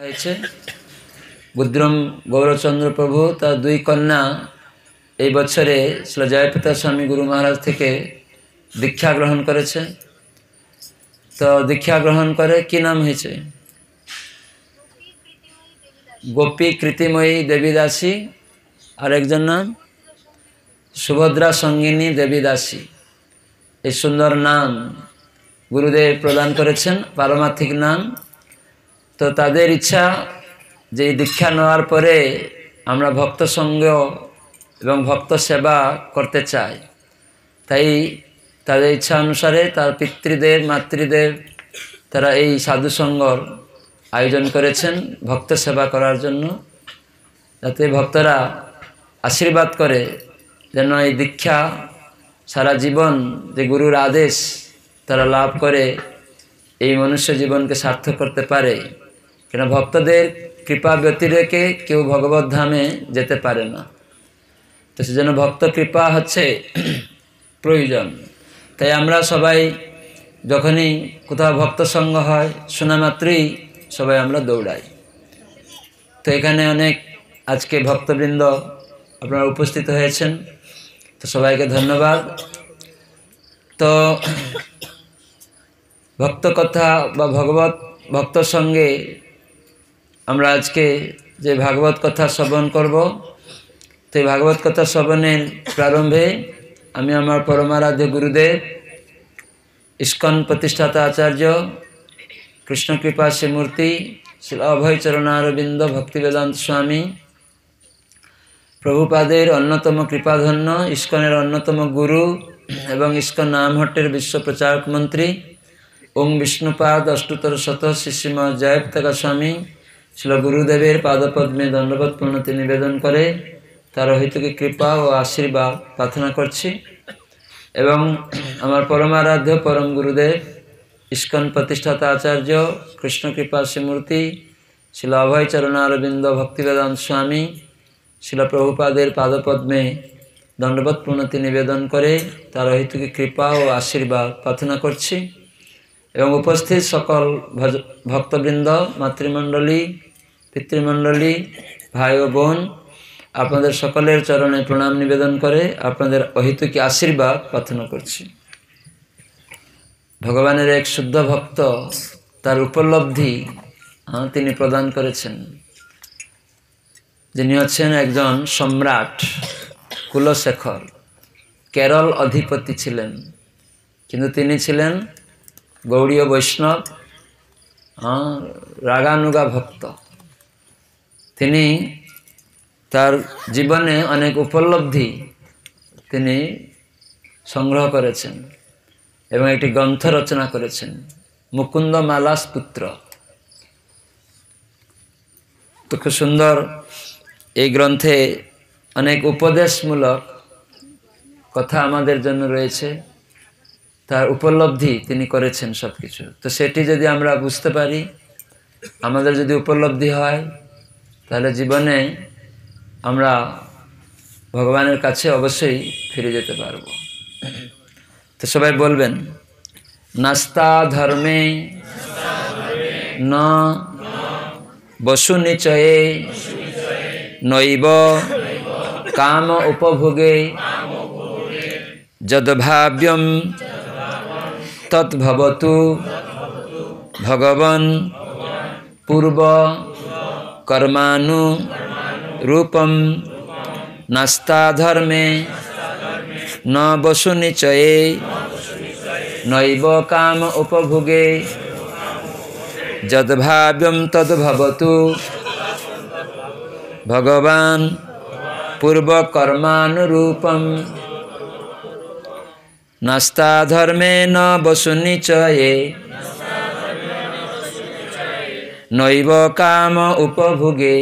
হয়েছে বুদ্রম গৌরচন্দ্র প্রভু তার দুই কন্যা এই বছরে শ্রী জয়পিতা স্বামী গুরু মহারাজ থেকে দীক্ষা গ্রহণ করেছে তো দীক্ষা গ্রহণ করে কি নাম হয়েছে গোপী কৃতিময়ী দেবীদাসী একজন নাম সুভদ্রা সঙ্গিনী দেবীদাসী এই সুন্দর নাম গুরুদেব প্রদান করেছেন পারমার্থিক নাম তো তাদের ইচ্ছা যে দীক্ষা নেওয়ার পরে আমরা ভক্ত সঙ্গ এবং ভক্ত সেবা করতে চাই তাই তাদের ইচ্ছা অনুসারে তার পিতৃদেব মাতৃদেব তারা এই সাধুসঙ্গর আয়োজন করেছেন ভক্ত সেবা করার জন্য যাতে ভক্তরা আশীর্বাদ করে যেন এই দীক্ষা সারা জীবন যে গুরুর আদেশ তারা লাভ করে এই মনুষ্য জীবনকে সার্থক করতে পারে কেন ভক্তদের কৃপা ব্যতি রেখে কেউ ভগবত ধামে যেতে পারে না তো সেজন্য ভক্ত কৃপা হচ্ছে প্রয়োজন তাই আমরা সবাই যখনই কোথাও ভক্ত সঙ্গ হয় শোনা মাত্রই সবাই আমরা দৌড়াই তো এখানে অনেক আজকে ভক্তবৃন্দ আপনারা উপস্থিত হয়েছেন তো সবাইকে ধন্যবাদ তো ভক্ত কথা বা ভগবত ভক্ত সঙ্গে আমরা আজকে যে ভাগবত কথা শ্রবণ করব তো ভাগবত কথা শ্রবণের প্রারম্ভে আমি আমার পরমারাধ্য গুরুদেব ইস্কন প্রতিষ্ঠাতা আচার্য কৃষ্ণকৃপা শ্রীমূর্তি শ্রী অভয় অরবিন্দ ভক্তিবেদান্ত স্বামী প্রভুপাদের অন্যতম কৃপাধন্য ইস্কনের অন্যতম গুরু এবং ইস্কন নামহট্টের বিশ্ব প্রচারক মন্ত্রী ওং বিষ্ণুপাদ অষ্টোত্তর শত শ্রী শ্রীমা জয়প্তাকা স্বামী শিল গুরুদেবের পাদপদ্মে দণ্ডপদ পূর্ণতি নিবেদন করে তার হইতুকে কৃপা ও আশীর্বাদ প্রার্থনা করছি এবং আমার পরমারাধ্য পরম গুরুদেব ইস্কন প্রতিষ্ঠাতা আচার্য কৃষ্ণ কৃপা শ্রীমূর্তি শিল অভয়চরণ অরবিন্দ ভক্তিবেদান্ত স্বামী শিল প্রভুপাদের পাদপদ্মে দণ্ডপদ পূর্ণতি নিবেদন করে তার হৈতুকে কৃপা ও আশীর্বাদ প্রার্থনা করছি এবং উপস্থিত সকল ভক্তবৃন্দ মাতৃমণ্ডলী পিতৃমণ্ডলী ভাই ও বোন আপনাদের সকলের চরণে প্রণাম নিবেদন করে আপনাদের অহিতুকি আশীর্বাদ প্রার্থনা করছি ভগবানের এক শুদ্ধ ভক্ত তার উপলব্ধি তিনি প্রদান করেছেন যিনি হচ্ছেন একজন সম্রাট কুলশেখর কেরল অধিপতি ছিলেন কিন্তু তিনি ছিলেন গৌড়ীয় বৈষ্ণব রাগানুগা ভক্ত তিনি তার জীবনে অনেক উপলব্ধি তিনি সংগ্রহ করেছেন এবং একটি গ্রন্থ রচনা করেছেন মুকুন্দ মালাস পুত্র তো খুব সুন্দর এই গ্রন্থে অনেক উপদেশমূলক কথা আমাদের জন্য রয়েছে তার উপলব্ধি তিনি করেছেন সব কিছু তো সেটি যদি আমরা বুঝতে পারি আমাদের যদি উপলব্ধি হয় তাহলে জীবনে আমরা ভগবানের কাছে অবশ্যই ফিরে যেতে পারব তো সবাই বলবেন নাস্তা ধর্মে না বসু নিচয়ে নৈব কাম উপভোগে যদ্ভাব্যম তদ্ভবতু ভগবান পূর্ব कर्मानु रूपम नास्ता धर्मे न वसु निचये নৈব কাম উপভোগে যদ্ভাব্যম তদ্ভবতু ভগবান পূর্বকর্মানুরূপম নাস্তা ধর্মে ন বসুনিচয়ে নৈব কাম উপভোগে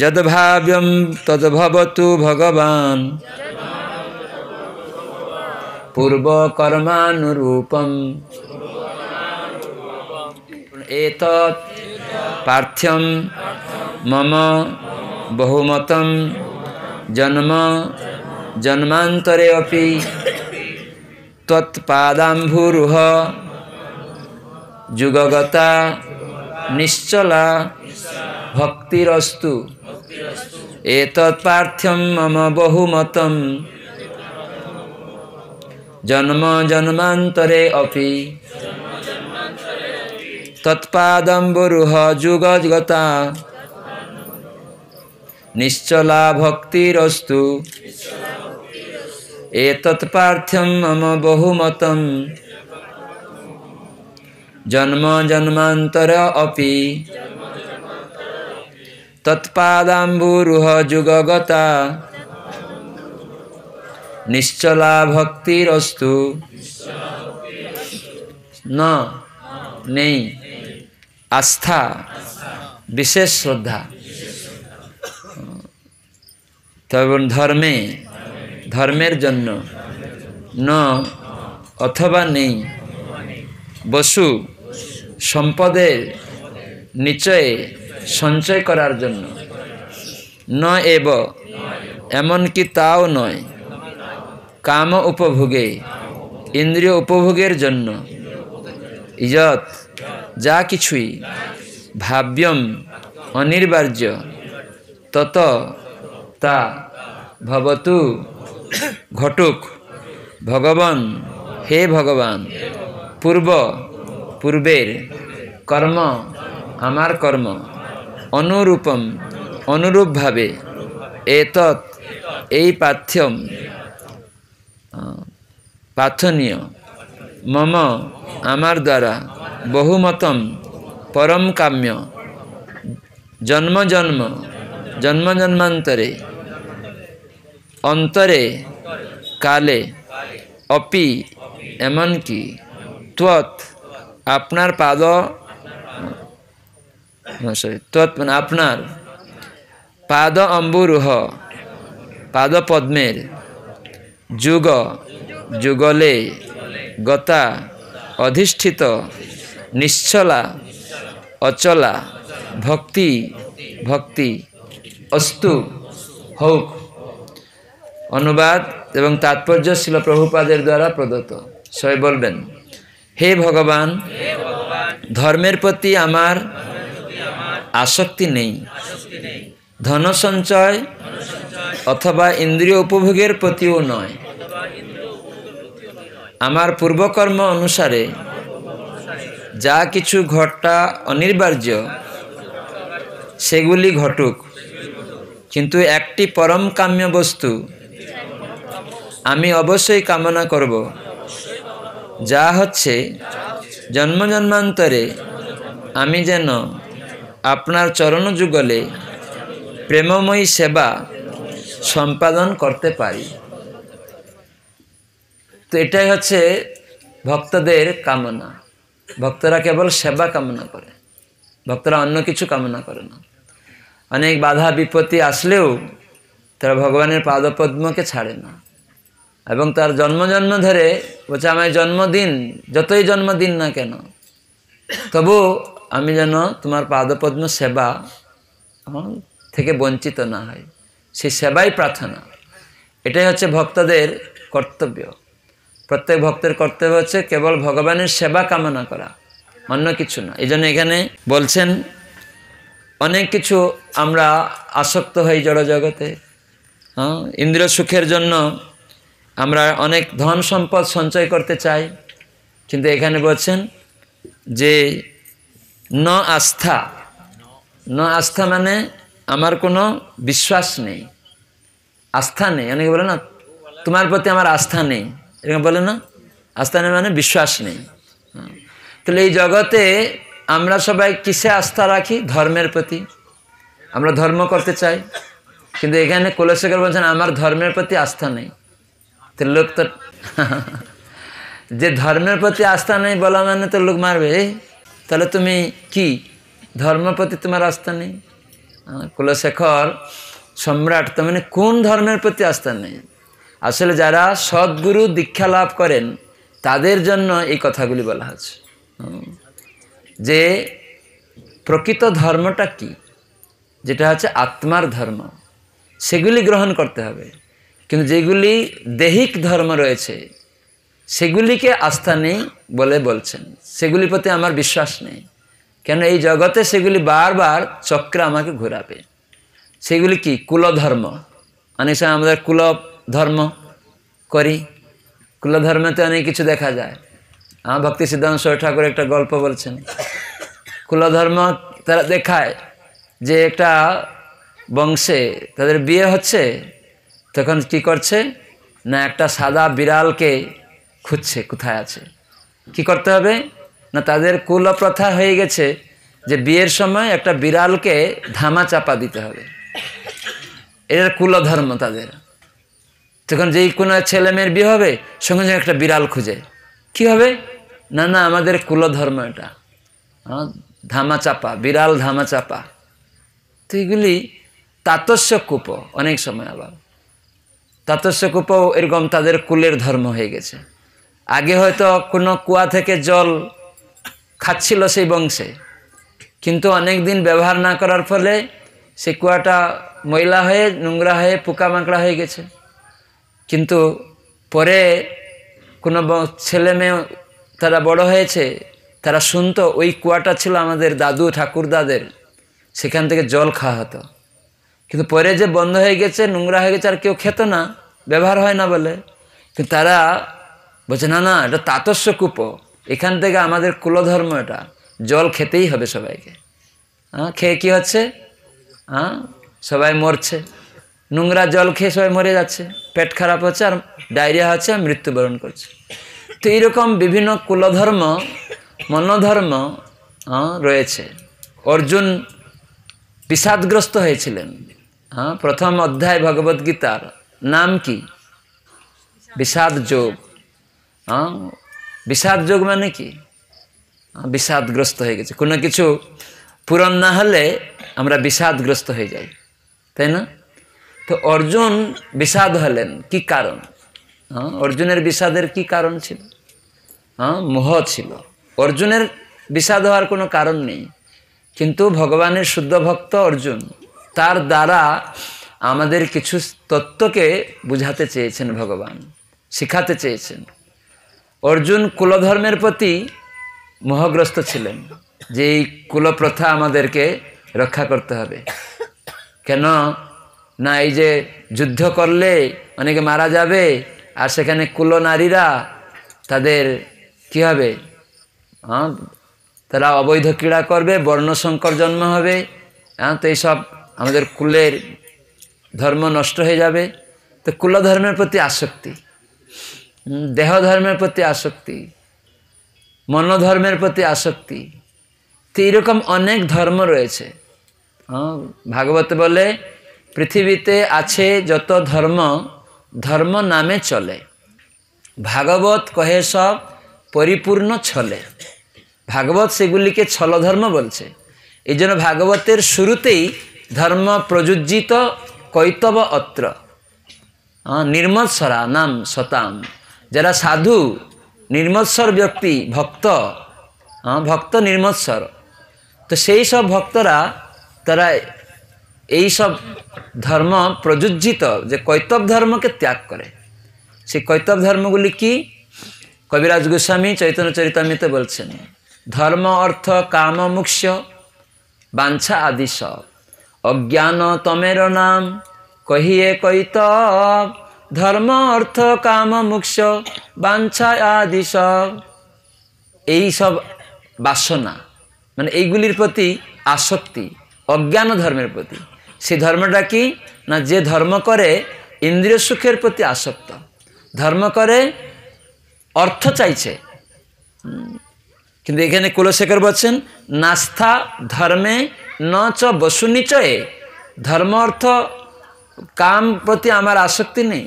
যদ্ভাব্যম তদ্ভবতু ভগবান পূর্ব কর্মানুরূপম এতৎ পার্থ্যম মম বহুমতম জন্ম জন্মান্তরে অপি তৎপাদাম্ভুরুহ जुगग्ता निश्चला भक्तिरस्तु भक्तिरस्ता मम बहुमत जन्म जन्मान्तरे अब तत्पादम्बर जुगजग निश्चला भक्तिरस्तु भक्तिरस्थ्य मम बहुमत জন্ম জন্মান্তর অপি তৎপাদাম্বুরুহ যুগগতা নিশ্চলা ভক্তিরস্তু নেই আস্থা বিশেষ শ্রদ্ধা তবে ধর্মে ধর্মের জন্য ন অথবা নেই বসু সম্পদের নিচয়ে সঞ্চয় করার জন্য নয় এব এমনকি তাও নয় কাম উপভোগে ইন্দ্রিয় উপভোগের জন্য ইজত যা কিছুই ভাব্যম অনিবার্য তত তা ভবতু ঘটুক ভগবান হে ভগবান পূর্ব পূর্বের কর্ম আমার কর্ম অনুরূপম অনুরূপভাবে এত এই পাথ্যম পাথনীয় মম আমার দ্বারা বহুমতম পরম কাম্য জন্ম জন্ম জন্ম জন্মান্তরে অন্তরে কালে অপি এমনকি ত্বৎ আপনার পাদ মানে আপনার পাদ অম্বুরুহ পাদ পদ্মের যুগ যুগলে গতা অধিষ্ঠিত নিশ্চলা অচলা ভক্তি ভক্তি অস্তু হোক অনুবাদ এবং তাৎপর্য ছিল প্রভুপাদের দ্বারা প্রদত্ত সবাই বলবেন হে ভগবান ধর্মের প্রতি আমার আসক্তি নেই ধন সঞ্চয় অথবা ইন্দ্রিয় উপভোগের প্রতিও নয় আমার পূর্বকর্ম অনুসারে যা কিছু ঘটা অনিবার্য সেগুলি ঘটুক কিন্তু একটি পরম কাম্য বস্তু আমি অবশ্যই কামনা করব যা হচ্ছে জন্ম জন্মান্তরে আমি যেন আপনার চরণ যুগলে প্রেমময়ী সেবা সম্পাদন করতে পারি তো এটাই হচ্ছে ভক্তদের কামনা ভক্তরা কেবল সেবা কামনা করে ভক্তরা অন্য কিছু কামনা করে না অনেক বাধা বিপত্তি আসলেও তারা ভগবানের পাদপদ্মকে ছাড়ে না এবং তার জন্ম জন্ম ধরে বলছে আমার জন্মদিন যতই জন্মদিন না কেন তবু আমি যেন তোমার পাদপদ্ম সেবা থেকে বঞ্চিত না হয় সেই সেবাই প্রার্থনা এটাই হচ্ছে ভক্তদের কর্তব্য প্রত্যেক ভক্তের কর্তব্য হচ্ছে কেবল ভগবানের সেবা কামনা করা অন্য কিছু না এই এখানে বলছেন অনেক কিছু আমরা আসক্ত হই জড়জগতে হ্যাঁ ইন্দ্রিয় সুখের জন্য আমরা অনেক ধন সম্পদ সঞ্চয় করতে চাই কিন্তু এখানে বলছেন যে ন আস্থা ন আস্থা মানে আমার কোনো বিশ্বাস নেই আস্থা নেই অনেকে বলে না তোমার প্রতি আমার আস্থা নেই এরকম বলে না আস্থা নেই মানে বিশ্বাস নেই তাহলে এই জগতে আমরা সবাই কিসে আস্থা রাখি ধর্মের প্রতি আমরা ধর্ম করতে চাই কিন্তু এখানে কোলেশেখর বলছেন আমার ধর্মের প্রতি আস্থা নেই তো লোক তো যে ধর্মের প্রতি আস্থা নেই বলা মানে তো লোক মারবে তাহলে তুমি কি ধর্মের প্রতি তোমার আস্থা নেই কুলশেখর সম্রাট তার মানে কোন ধর্মের প্রতি আস্থা নেই আসলে যারা সদ্গুরু দীক্ষা লাভ করেন তাদের জন্য এই কথাগুলি বলা হচ্ছে যে প্রকৃত ধর্মটা কি যেটা হচ্ছে আত্মার ধর্ম সেগুলি গ্রহণ করতে হবে কিন্তু যেগুলি দেহিক ধর্ম রয়েছে সেগুলিকে আস্থা নেই বলে বলছেন সেগুলির প্রতি আমার বিশ্বাস নেই কেন এই জগতে সেগুলি বারবার চক্র আমাকে ঘুরাবে সেগুলি কি কুলধর্ম অনেক সময় আমাদের কুল ধর্ম করি কুলধর্মেতে অনেক কিছু দেখা যায় আমার ভক্তি সিদ্ধান্ত ঠাকুর একটা গল্প বলছেন কুলধর্ম তারা দেখায় যে একটা বংশে তাদের বিয়ে হচ্ছে তখন কি করছে না একটা সাদা বিড়ালকে খুঁজছে কোথায় আছে কি করতে হবে না তাদের কুলপ্রথা হয়ে গেছে যে বিয়ের সময় একটা বিড়ালকে ধামা চাপা দিতে হবে কুল কুলধর্ম তাদের তখন যেই কোনো ছেলে মেয়ের বিয়ে হবে সঙ্গে সঙ্গে একটা বিড়াল খুঁজে কি হবে না না আমাদের কুলধর্ম এটা ধামা চাপা বিড়াল ধামা চাপা তো এগুলি তাতস্য কূপ অনেক সময় আবার তাতস্যকূপও এরকম তাদের কুলের ধর্ম হয়ে গেছে আগে হয়তো কোনো কুয়া থেকে জল খাচ্ছিল সেই বংশে কিন্তু অনেক দিন ব্যবহার না করার ফলে সেই কুয়াটা ময়লা হয়ে নোংরা হয়ে পোকামাকড়া হয়ে গেছে কিন্তু পরে কোনো ছেলে মেয়ে তারা বড় হয়েছে তারা শুনতো ওই কুয়াটা ছিল আমাদের দাদু ঠাকুরদাদের সেখান থেকে জল খাওয়া হতো কিন্তু পরে যে বন্ধ হয়ে গেছে নোংরা হয়ে গেছে আর কেউ খেত না ব্যবহার হয় না বলে কিন্তু তারা বলছে না না এটা তাতস্য কূপ এখান থেকে আমাদের কুলধর্ম এটা জল খেতেই হবে সবাইকে হ্যাঁ খেয়ে কী হচ্ছে হ্যাঁ সবাই মরছে নোংরা জল খেয়ে সবাই মরে যাচ্ছে পেট খারাপ হচ্ছে আর ডায়রিয়া হচ্ছে আর মৃত্যুবরণ করছে তো এইরকম বিভিন্ন কুলধর্ম মনোধর্ম রয়েছে অর্জুন বিষাদগ্রস্ত হয়েছিলেন হ্যাঁ প্রথম অধ্যায় ভগবত গীতার নাম কি বিষাদ যোগ হ্যাঁ বিষাদ যোগ মানে কি হ্যাঁ, বিষাদগ্রস্ত হয়ে গেছে কোনো কিছু পূরণ না হলে আমরা বিষাদগ্রস্ত হয়ে যাই তাই না তো অর্জুন বিষাদ হলেন কি কারণ হ্যাঁ অর্জুনের বিষাদের কি কারণ ছিল হ্যাঁ মোহ ছিল অর্জুনের বিষাদ হওয়ার কোনো কারণ নেই কিন্তু ভগবানের শুদ্ধ ভক্ত অর্জুন তার দ্বারা আমাদের কিছু তত্ত্বকে বুঝাতে চেয়েছেন ভগবান শিখাতে চেয়েছেন অর্জুন কুলধর্মের প্রতি মোহগ্রস্ত ছিলেন যে এই কুলপ্রথা আমাদেরকে রক্ষা করতে হবে কেন না এই যে যুদ্ধ করলে অনেকে মারা যাবে আর সেখানে কুল নারীরা তাদের কি হবে তারা অবৈধ ক্রীড়া করবে বর্ণ সংকর জন্ম হবে হ্যাঁ তো এইসব আমাদের কুলের ধর্ম নষ্ট হয়ে যাবে তো কুল ধর্মের প্রতি আসক্তি দেহ ধর্মের প্রতি আসক্তি মনোধর্মের প্রতি আসক্তি তো এরকম অনেক ধর্ম রয়েছে ভাগবত বলে পৃথিবীতে আছে যত ধর্ম ধর্ম নামে চলে ভাগবত কহে সব পরিপূর্ণ ছলে ভাগবত সেগুলিকে ছলধর্ম বলছে এই জন্য ভাগবতের শুরুতেই ধর্ম প্রযোজিত কৈতব অত্র নির্মৎসরা নাম সতাম যারা সাধু নির্মৎসর ব্যক্তি ভক্ত ভক্ত নির্মৎসর তো সেই সব ভক্তরা তারা এই সব ধর্ম প্রযোজিত যে কৈতব ধর্মকে ত্যাগ করে সেই কৈতব ধর্মগুলি কি কবিরাজ গোস্বামী চৈতন্য চরিতামিতে বলছেন ধর্ম অর্থ কাম মুখ্য বাঞ্ছা আদি সব অজ্ঞান তমের নাম কহিয়ে কৈত ধর্ম অর্থ কাম মুখ বাঞ্ছা আদি সব এই সব বাসনা মানে এইগুলির প্রতি আসক্তি অজ্ঞান ধর্মের প্রতি সে ধর্মটা কি না যে ধর্ম করে ইন্দ্রিয় সুখের প্রতি আসক্ত ধর্ম করে অর্থ চাইছে কিন্তু এখানে কুলশেখর বলছেন নাস্থা ধর্মে নচ বসু নিচয়ে ধর্ম অর্থ কাম প্রতি আমার আসক্তি নেই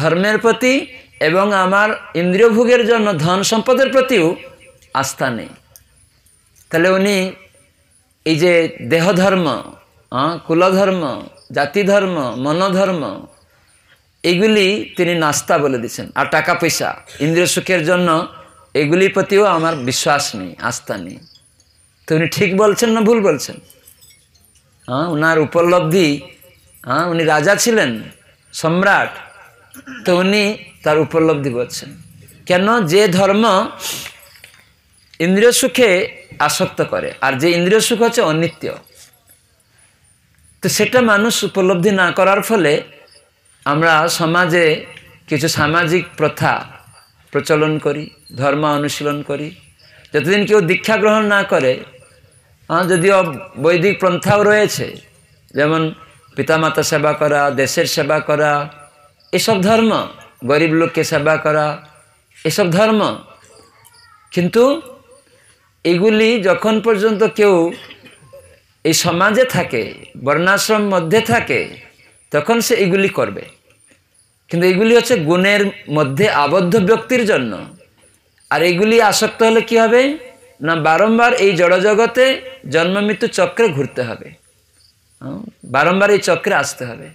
ধর্মের প্রতি এবং আমার ইন্দ্রিয়ভোগের জন্য ধন সম্পদের প্রতিও আস্থা নেই তাহলে উনি এই যে দেহধর্ম কুলধর্ম জাতিধর্ম মনধর্ম এগুলি তিনি নাস্তা বলে দিচ্ছেন আর টাকা পয়সা ইন্দ্রিয় সুখের জন্য এগুলির প্রতিও আমার বিশ্বাস নেই আস্থা নেই তো উনি ঠিক বলছেন না ভুল বলছেন হ্যাঁ ওনার উপলব্ধি হ্যাঁ উনি রাজা ছিলেন সম্রাট তো উনি তার উপলব্ধি বলছেন কেন যে ধর্ম ইন্দ্রিয় সুখে আসক্ত করে আর যে ইন্দ্রিয় সুখ হচ্ছে অনিত্য তো সেটা মানুষ উপলব্ধি না করার ফলে আমরা সমাজে কিছু সামাজিক প্রথা প্রচলন করি ধর্ম অনুশীলন করি যতদিন কেউ দীক্ষা গ্রহণ না করে হ্যাঁ, যদিও বৈদিক পন্থাও রয়েছে যেমন পিতামাতা সেবা করা দেশের সেবা করা এসব ধর্ম গরিব লোককে সেবা করা এসব ধর্ম কিন্তু এগুলি যখন পর্যন্ত কেউ এই সমাজে থাকে বর্ণাশ্রম মধ্যে থাকে তখন সে এগুলি করবে কিন্তু এগুলি হচ্ছে গুণের মধ্যে আবদ্ধ ব্যক্তির জন্য আর এগুলি আসক্ত হলে কি হবে না বারম্বার এই জড়জগতে জন্ম মৃত্যু চক্রে ঘুরতে হবে বারংবার এই চক্রে আসতে হবে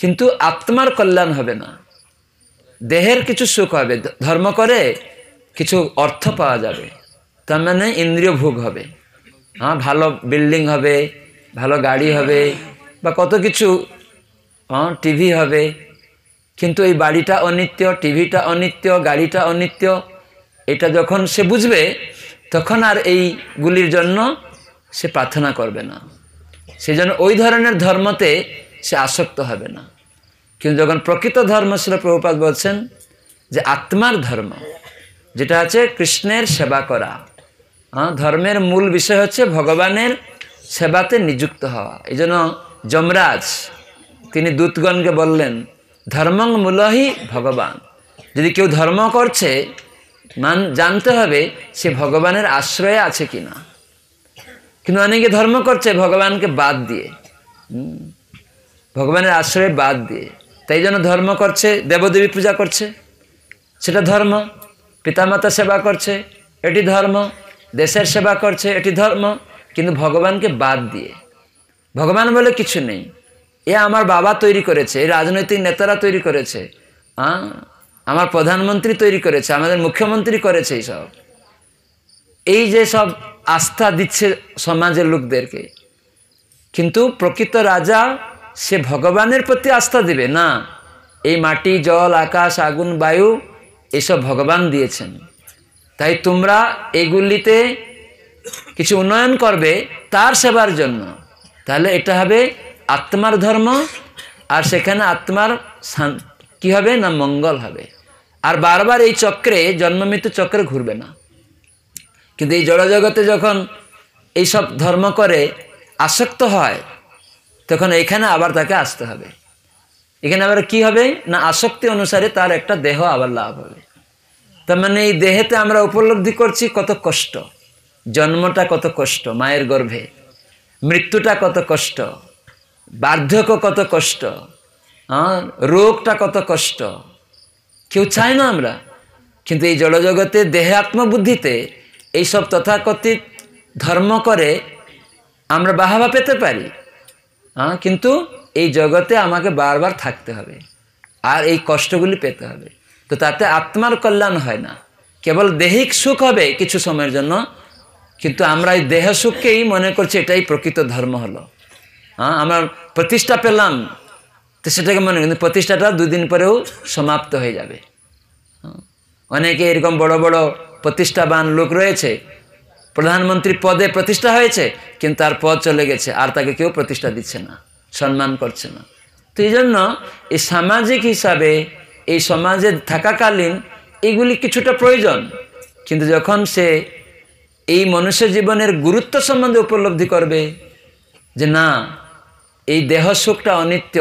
কিন্তু আত্মার কল্যাণ হবে না দেহের কিছু সুখ হবে ধর্ম করে কিছু অর্থ পাওয়া যাবে তার মানে ইন্দ্রিয় ভোগ হবে হ্যাঁ ভালো বিল্ডিং হবে ভালো গাড়ি হবে বা কত কিছু হ্যাঁ টিভি হবে কিন্তু এই বাড়িটা অনিত্য টিভিটা অনিত্য গাড়িটা অনিত্য এটা যখন সে বুঝবে তখন আর এইগুলির জন্য সে প্রার্থনা করবে না সেই জন্য ওই ধরনের ধর্মতে সে আসক্ত হবে না কিন্তু যখন প্রকৃত ধর্ম ছিল প্রভুপাত বলছেন যে আত্মার ধর্ম যেটা আছে কৃষ্ণের সেবা করা ধর্মের মূল বিষয় হচ্ছে ভগবানের সেবাতে নিযুক্ত হওয়া এই জন্য যমরাজ তিনি দূতগণকে বললেন ধর্মং ভগবান যদি কেউ ধর্ম করছে মান জানতে হবে সে ভগবানের আশ্রয়ে আছে কি না কিন্তু অনেকে ধর্ম করছে ভগবানকে বাদ দিয়ে ভগবানের আশ্রয়ে বাদ দিয়ে তাই জন্য ধর্ম করছে দেবদেবী পূজা করছে সেটা ধর্ম পিতামাতা সেবা করছে এটি ধর্ম দেশের সেবা করছে এটি ধর্ম কিন্তু ভগবানকে বাদ দিয়ে ভগবান বলে কিছু নেই এ আমার বাবা তৈরি করেছে এই রাজনৈতিক নেতারা তৈরি করেছে আ আমার প্রধানমন্ত্রী তৈরি করেছে আমাদের মুখ্যমন্ত্রী করেছে এইসব এই যে সব আস্থা দিচ্ছে সমাজের লোকদেরকে কিন্তু প্রকৃত রাজা সে ভগবানের প্রতি আস্থা দিবে না এই মাটি জল আকাশ আগুন বায়ু এসব ভগবান দিয়েছেন তাই তোমরা এগুলিতে কিছু উন্নয়ন করবে তার সেবার জন্য তাহলে এটা হবে আত্মার ধর্ম আর সেখানে আত্মার কি হবে না মঙ্গল হবে আর বারবার এই চক্রে জন্মমৃত্যু চক্রে ঘুরবে না কিন্তু এই জড়জগতে যখন এইসব ধর্ম করে আসক্ত হয় তখন এখানে আবার তাকে আসতে হবে এখানে আবার কি হবে না আসক্তি অনুসারে তার একটা দেহ আবার লাভ হবে তার মানে এই দেহেতে আমরা উপলব্ধি করছি কত কষ্ট জন্মটা কত কষ্ট মায়ের গর্ভে মৃত্যুটা কত কষ্ট বার্ধক্য কত কষ্ট হ্যাঁ রোগটা কত কষ্ট কেউ চায় না আমরা কিন্তু এই জলজগতে দেহে আত্মবুদ্ধিতে এইসব তথাকথিত ধর্ম করে আমরা বাহাবা পেতে পারি হ্যাঁ কিন্তু এই জগতে আমাকে বারবার থাকতে হবে আর এই কষ্টগুলি পেতে হবে তো তাতে আত্মার কল্যাণ হয় না কেবল দেহিক সুখ হবে কিছু সময়ের জন্য কিন্তু আমরা এই দেহ সুখকেই মনে করছি এটাই প্রকৃত ধর্ম হলো হ্যাঁ আমরা প্রতিষ্ঠা পেলাম তো সেটাকে মনে কিন্তু প্রতিষ্ঠাটা দুদিন পরেও সমাপ্ত হয়ে যাবে অনেকে এরকম বড় বড় প্রতিষ্ঠাবান লোক রয়েছে প্রধানমন্ত্রী পদে প্রতিষ্ঠা হয়েছে কিন্তু তার পদ চলে গেছে আর তাকে কেউ প্রতিষ্ঠা দিচ্ছে না সম্মান করছে না তো এই জন্য এই সামাজিক হিসাবে এই সমাজে থাকাকালীন এগুলি কিছুটা প্রয়োজন কিন্তু যখন সে এই মনুষ্য জীবনের গুরুত্ব সম্বন্ধে উপলব্ধি করবে যে না এই দেহ সুখটা অনিত্য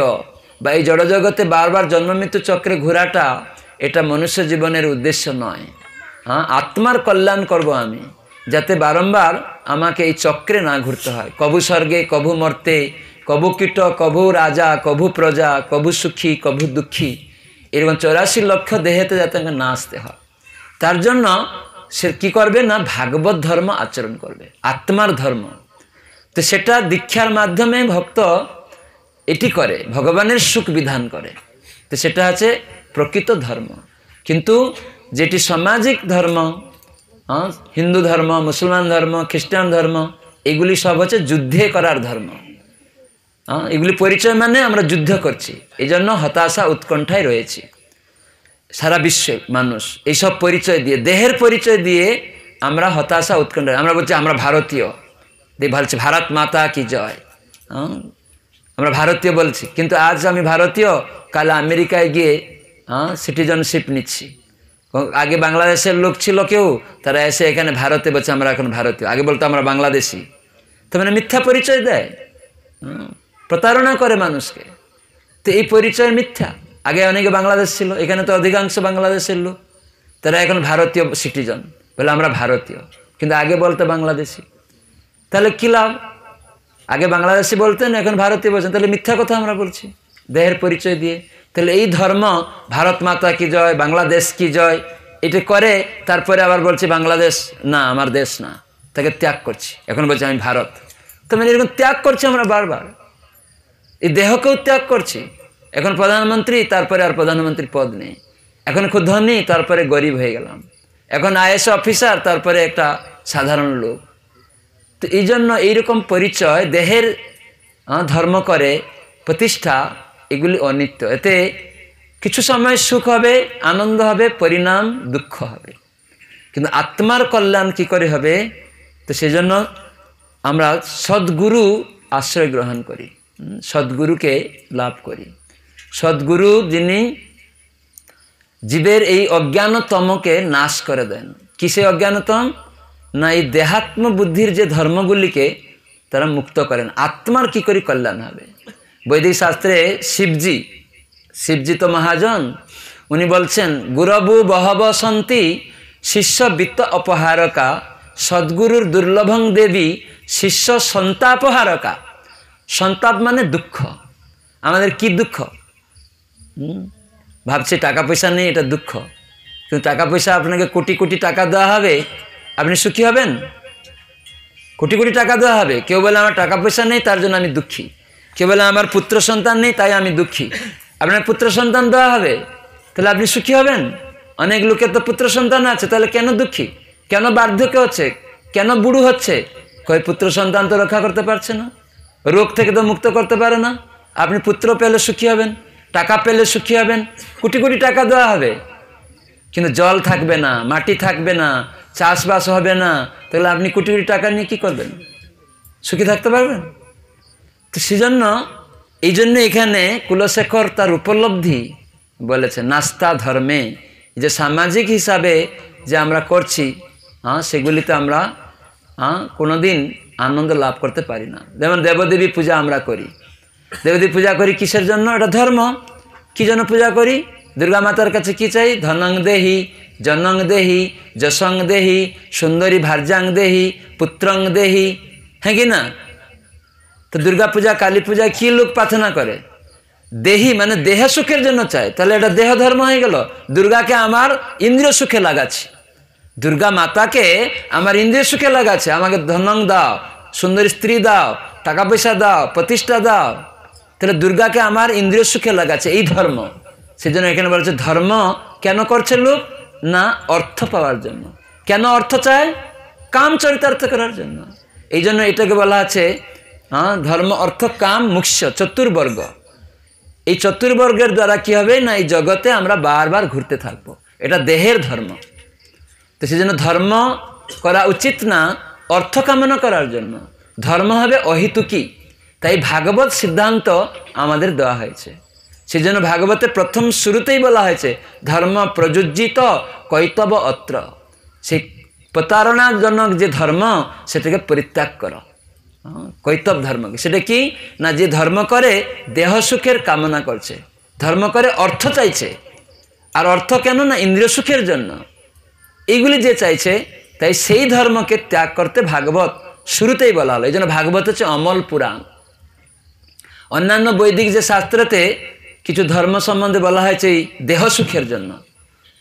বা এই জড়জগতে বারবার জন্ম মৃত্যু চক্রে ঘোরাটা এটা মনুষ্য জীবনের উদ্দেশ্য নয় হ্যাঁ আত্মার কল্যাণ করব আমি যাতে বারম্বার আমাকে এই চক্রে না ঘুরতে হয় কবু স্বর্গে কবু মর্তে কবু কীট কবু রাজা কবু প্রজা কবু সুখী কবু দুঃখী এরকম চৌরাশি লক্ষ দেহেতে যাতে আমাকে না আসতে হয় তার জন্য সে কী করবে না ভাগবত ধর্ম আচরণ করবে আত্মার ধর্ম তো সেটা দীক্ষার মাধ্যমে ভক্ত এটি করে ভগবানের সুখ বিধান করে তো সেটা আছে প্রকৃত ধর্ম কিন্তু যেটি সামাজিক ধর্ম হিন্দু ধর্ম মুসলমান ধর্ম খ্রিস্টান ধর্ম এগুলি সব হচ্ছে যুদ্ধে করার ধর্ম হ্যাঁ এগুলি পরিচয় মানে আমরা যুদ্ধ করছি এই জন্য হতাশা উৎকণ্ঠায় রয়েছে সারা বিশ্বে মানুষ এইসব পরিচয় দিয়ে দেহের পরিচয় দিয়ে আমরা হতাশা উৎকণ্ঠ আমরা বলছি আমরা ভারতীয় ভালছি ভারত মাতা কি জয় আমরা ভারতীয় বলছি কিন্তু আজ আমি ভারতীয় কাল আমেরিকায় গিয়ে হ্যাঁ সিটিজনশিপ নিচ্ছি আগে বাংলাদেশের লোক ছিল কেউ তারা এসে এখানে ভারতে বলছে আমরা এখন ভারতীয় আগে বলতো আমরা বাংলাদেশি তো মানে মিথ্যা পরিচয় দেয় প্রতারণা করে মানুষকে তো এই পরিচয় মিথ্যা আগে অনেকে বাংলাদেশ ছিল এখানে তো অধিকাংশ বাংলাদেশের লোক তারা এখন ভারতীয় সিটিজন বলে আমরা ভারতীয় কিন্তু আগে বলতো বাংলাদেশি তাহলে কী লাভ আগে বাংলাদেশি বলতেন এখন ভারতীয় বলছেন তাহলে মিথ্যা কথা আমরা বলছি দেহের পরিচয় দিয়ে তাহলে এই ধর্ম ভারত মাতা কি জয় বাংলাদেশ কি জয় এটা করে তারপরে আবার বলছে বাংলাদেশ না আমার দেশ না তাকে ত্যাগ করছি এখন বলছে আমি ভারত তো মানে এরকম ত্যাগ করছি আমরা বারবার এই দেহকেও ত্যাগ করছি এখন প্রধানমন্ত্রী তারপরে আর প্রধানমন্ত্রী পদ নেই এখন ক্ষুদ্ধ নেই তারপরে গরিব হয়ে গেলাম এখন আইএস অফিসার তারপরে একটা সাধারণ লোক তো এই জন্য এইরকম পরিচয় দেহের ধর্ম করে প্রতিষ্ঠা এগুলি অনিত্য এতে কিছু সময় সুখ হবে আনন্দ হবে পরিণাম দুঃখ হবে কিন্তু আত্মার কল্যাণ কি করে হবে তো সেজন্য আমরা সদ্গুরু আশ্রয় গ্রহণ করি সদ্গুরুকে লাভ করি সদ্গুরু যিনি জীবের এই অজ্ঞানতমকে নাশ করে দেন কিসে অজ্ঞানতম না এই দেহাত্ম বুদ্ধির যে ধর্মগুলিকে তারা মুক্ত করেন আত্মার কি করে কল্যাণ হবে বৈদিক শাস্ত্রে শিবজি শিবজি তো মহাজন উনি বলছেন গুরবু বহব সন্তি শিষ্য বিত্ত অপহারকা সদ্গুরুর দুর্লভং দেবী শিষ্য সন্তাপহারকা সন্তাপ মানে দুঃখ আমাদের কি দুঃখ ভাবছি টাকা পয়সা নেই এটা দুঃখ কিন্তু টাকা পয়সা আপনাকে কোটি কোটি টাকা দেওয়া হবে আপনি সুখী হবেন কোটি কোটি টাকা দেওয়া হবে কেউ বলে আমার টাকা পয়সা নেই তার জন্য আমি দুঃখী কেউ বলে আমার পুত্র সন্তান নেই তাই আমি দুঃখী আপনার পুত্র সন্তান দেওয়া হবে তাহলে আপনি সুখী হবেন অনেক লোকের তো পুত্র সন্তান আছে তাহলে কেন দুঃখী কেন বার্ধক্য হচ্ছে কেন বুড়ো হচ্ছে কয় পুত্র সন্তান তো রক্ষা করতে পারছে না রোগ থেকে তো মুক্ত করতে পারে না আপনি পুত্র পেলে সুখী হবেন টাকা পেলে সুখী হবেন কোটি কোটি টাকা দেওয়া হবে কিন্তু জল থাকবে না মাটি থাকবে না চাষবাস হবে না তাহলে আপনি কোটি কোটি টাকা নিয়ে কী করবেন সুখী থাকতে পারবেন তো সেজন্য এই জন্য এখানে কুলশেখর তার উপলব্ধি বলেছে নাস্তা ধর্মে যে সামাজিক হিসাবে যে আমরা করছি হ্যাঁ সেগুলিতে আমরা হ্যাঁ দিন আনন্দ লাভ করতে পারি না যেমন দেবদেবী পূজা আমরা করি দেবদেবী পূজা করি কিসের জন্য এটা ধর্ম কী জন্য পূজা করি দুর্গা মাতার কাছে কি চাই ধনং দেহি জনং দেহি যশং দেহি সুন্দরী ভার্যাং দেহি পুত্রং দেহি হ্যাঁ কি না তো দুর্গা পূজা কালী পূজা কি লোক প্রার্থনা করে দেহি মানে দেহ সুখের জন্য চায় তাহলে এটা দেহ ধর্ম হয়ে গেল দুর্গাকে আমার ইন্দ্রিয় সুখে লাগাচ্ছি দুর্গা মাতাকে আমার ইন্দ্রিয় সুখে লাগাচ্ছে আমাকে ধনং দাও সুন্দর স্ত্রী দাও টাকা পয়সা দাও প্রতিষ্ঠা দাও তাহলে দুর্গাকে আমার ইন্দ্রিয় সুখে লাগাচ্ছে এই ধর্ম সেজন্য এখানে বলছে ধর্ম কেন করছে লোক না অর্থ পাওয়ার জন্য কেন অর্থ চায় কাম চরিতার্থ করার জন্য এই জন্য এটাকে বলা আছে হ্যাঁ ধর্ম অর্থ কাম মুখ্য চতুর্বর্গ এই চতুর্বর্গের দ্বারা কি হবে না এই জগতে আমরা বারবার ঘুরতে থাকবো এটা দেহের ধর্ম তো সেজন্য ধর্ম করা উচিত না অর্থ কামনা করার জন্য ধর্ম হবে অহিতুকি তাই ভাগবত সিদ্ধান্ত আমাদের দেওয়া হয়েছে সেই জন্য ভাগবতে প্রথম শুরুতেই বলা হয়েছে ধর্ম প্রযোজিত কৈতব অত্র সেই প্রতারণাজনক যে ধর্ম সেটাকে পরিত্যাগ কর হ্যাঁ, কৈতব ধর্ম সেটা কি না যে ধর্ম করে দেহ সুখের কামনা করছে ধর্ম করে অর্থ চাইছে আর অর্থ কেন না ইন্দ্রিয় সুখের জন্য এইগুলি যে চাইছে তাই সেই ধর্মকে ত্যাগ করতে ভাগবত শুরুতেই বলা হলো এই জন্য ভাগবত হচ্ছে অমল পুরাণ অন্যান্য বৈদিক যে শাস্ত্রতে কিছু ধর্ম সম্বন্ধে বলা হয়েছে এই দেহ সুখের জন্য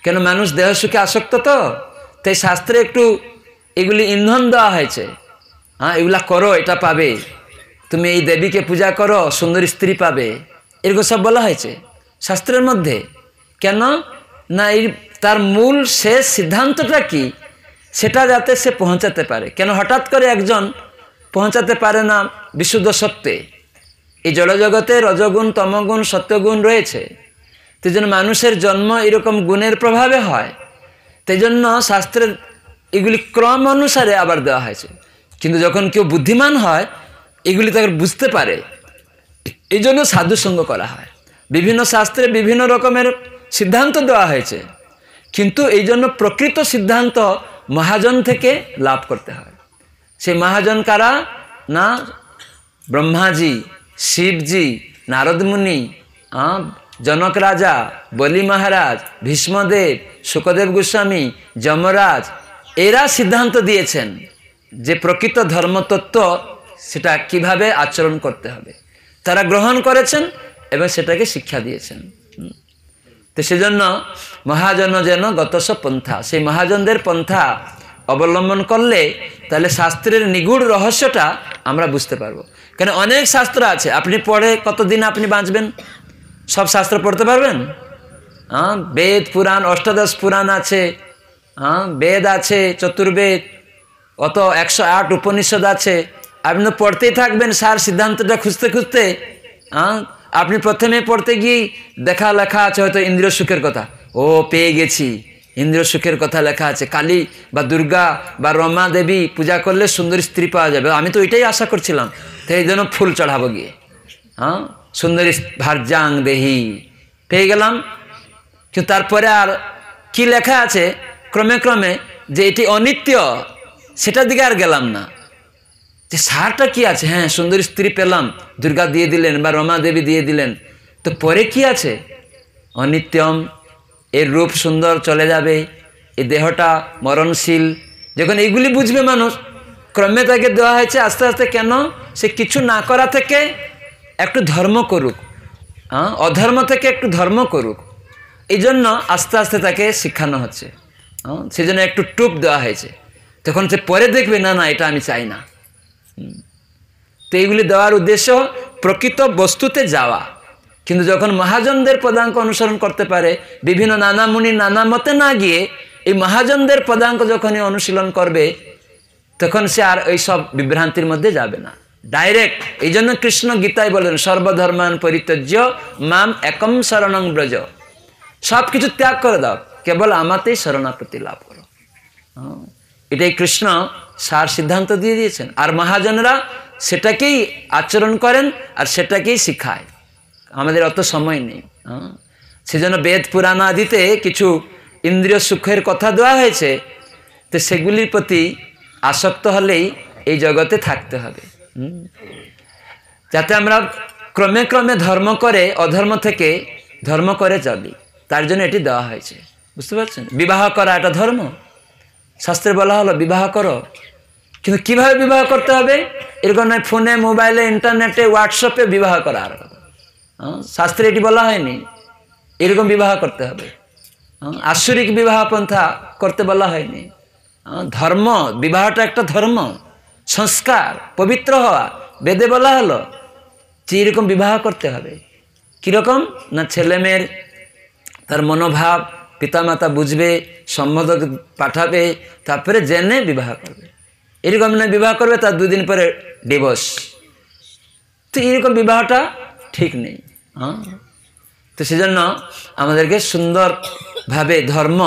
কেন মানুষ দেহ সুখে আসক্ত তো তাই শাস্ত্রে একটু এগুলি ইন্ধন দেওয়া হয়েছে হ্যাঁ এগুলা করো এটা পাবে তুমি এই দেবীকে পূজা করো সুন্দর স্ত্রী পাবে এরকম সব বলা হয়েছে শাস্ত্রের মধ্যে কেন না এই তার মূল শেষ সিদ্ধান্তটা কি সেটা যাতে সে পৌঁছাতে পারে কেন হঠাৎ করে একজন পৌঁছাতে পারে না বিশুদ্ধ সত্যে এই জলজগতে রজগুণ তমগুণ সত্যগুণ রয়েছে তাই জন্য মানুষের জন্ম এরকম গুণের প্রভাবে হয় তাই জন্য শাস্ত্রের এগুলি ক্রম অনুসারে আবার দেওয়া হয়েছে কিন্তু যখন কেউ বুদ্ধিমান হয় এগুলি তাকে বুঝতে পারে এই জন্য সাধুসঙ্গ করা হয় বিভিন্ন শাস্ত্রে বিভিন্ন রকমের সিদ্ধান্ত দেওয়া হয়েছে কিন্তু এই জন্য প্রকৃত সিদ্ধান্ত মহাজন থেকে লাভ করতে হয় সেই মহাজন কারা না ব্রহ্মাজি শিবজি নারদমুনি জনক রাজা বলি মহারাজ ভীষ্মদেব সুখদেব গোস্বামী যমরাজ এরা সিদ্ধান্ত দিয়েছেন যে প্রকৃত ধর্মতত্ত্ব সেটা কিভাবে আচরণ করতে হবে তারা গ্রহণ করেছেন এবং সেটাকে শিক্ষা দিয়েছেন তো সেজন্য মহাজন যেন গতস পন্থা সেই মহাজনদের পন্থা অবলম্বন করলে তাহলে শাস্ত্রের নিগুড় রহস্যটা আমরা বুঝতে পারবো কেন অনেক শাস্ত্র আছে আপনি পড়ে কতদিন আপনি বাঁচবেন সব শাস্ত্র পড়তে পারবেন হ্যাঁ বেদ পুরাণ অষ্টাদশ পুরাণ আছে হ্যাঁ বেদ আছে চতুর্বেদ অত একশো আট উপনিষদ আছে আপনি পড়তেই থাকবেন সার সিদ্ধান্তটা খুঁজতে খুঁজতে হ্যাঁ আপনি প্রথমে পড়তে গিয়ে দেখা লেখা আছে হয়তো ইন্দ্রিয় সুখের কথা ও পেয়ে গেছি ইন্দ্র সুখের কথা লেখা আছে কালী বা দুর্গা বা রমা দেবী পূজা করলে সুন্দর স্ত্রী পাওয়া যাবে আমি তো ওইটাই আশা করছিলাম তো এই জন্য ফুল চড়াবো গিয়ে হ্যাঁ সুন্দরী ভারজাং দেহি পেয়ে গেলাম কিন্তু তারপরে আর কি লেখা আছে ক্রমে ক্রমে যে এটি অনিত্য সেটার দিকে আর গেলাম না যে সারটা কি আছে হ্যাঁ সুন্দরী স্ত্রী পেলাম দুর্গা দিয়ে দিলেন বা রমা দেবী দিয়ে দিলেন তো পরে কি আছে অনিত্যম এর রূপ সুন্দর চলে যাবে এ দেহটা মরণশীল যখন এইগুলি বুঝবে মানুষ ক্রমে তাকে দেওয়া হয়েছে আস্তে আস্তে কেন সে কিছু না করা থেকে একটু ধর্ম করুক হ্যাঁ অধর্ম থেকে একটু ধর্ম করুক এই জন্য আস্তে আস্তে তাকে শিক্ষানো হচ্ছে হ্যাঁ সেজন্য একটু টুপ দেওয়া হয়েছে তখন সে পরে দেখবে না না এটা আমি চাই না তো এইগুলি দেওয়ার উদ্দেশ্য প্রকৃত বস্তুতে যাওয়া কিন্তু যখন মহাজনদের পদাঙ্ক অনুসরণ করতে পারে বিভিন্ন নানামুনি নানা মতে না গিয়ে এই মহাজনদের পদাঙ্ক যখনই অনুশীলন করবে তখন সে আর ওই সব বিভ্রান্তির মধ্যে যাবে না ডাইরেক্ট এই জন্য কৃষ্ণ গীতায় বলেন সর্বধর্মান পরিত্যজ্য মাম একম শরণং ব্রজ সব কিছু ত্যাগ করে দাও কেবল আমাতেই শরণাপতি লাভ করো হ্যাঁ, এটাই কৃষ্ণ সার সিদ্ধান্ত দিয়ে দিয়েছেন আর মহাজনরা সেটাকেই আচরণ করেন আর সেটাকেই শিখায় আমাদের অত সময় নেই হ্যাঁ? সেজন্য বেদ পুরাণ আদিতে কিছু ইন্দ্রিয় সুখের কথা দেওয়া হয়েছে তো সেগুলির প্রতি আসক্ত হলেই এই জগতে থাকতে হবে যাতে আমরা ক্রমে ক্রমে ধর্ম করে অধর্ম থেকে ধর্ম করে চলি তার জন্য এটি দেওয়া হয়েছে বুঝতে পারছেন বিবাহ করা এটা ধর্ম শাস্ত্রে বলা হলো বিবাহ করো কিন্তু কিভাবে বিবাহ করতে হবে এরকম নয় ফোনে মোবাইলে ইন্টারনেটে হোয়াটসঅ্যাপে বিবাহ করা আরো শাস্ত্রে এটি বলা হয়নি এরকম বিবাহ করতে হবে আশ্বরিক বিবাহ পন্থা করতে বলা হয়নি ধর্ম বিবাহটা একটা ধর্ম সংস্কার পবিত্র হওয়া বেদে বলা হলো যে এরকম বিবাহ করতে হবে কীরকম না ছেলেমেয়ের তার মনোভাব পিতামাতা বুঝবে সম্বোধক পাঠাবে তারপরে জেনে বিবাহ করবে এরকম না বিবাহ করবে তার দুদিন পরে ডিভোর্স তো এরকম বিবাহটা ঠিক নেই হ্যাঁ? তো সেজন্য আমাদেরকে সুন্দরভাবে ধর্ম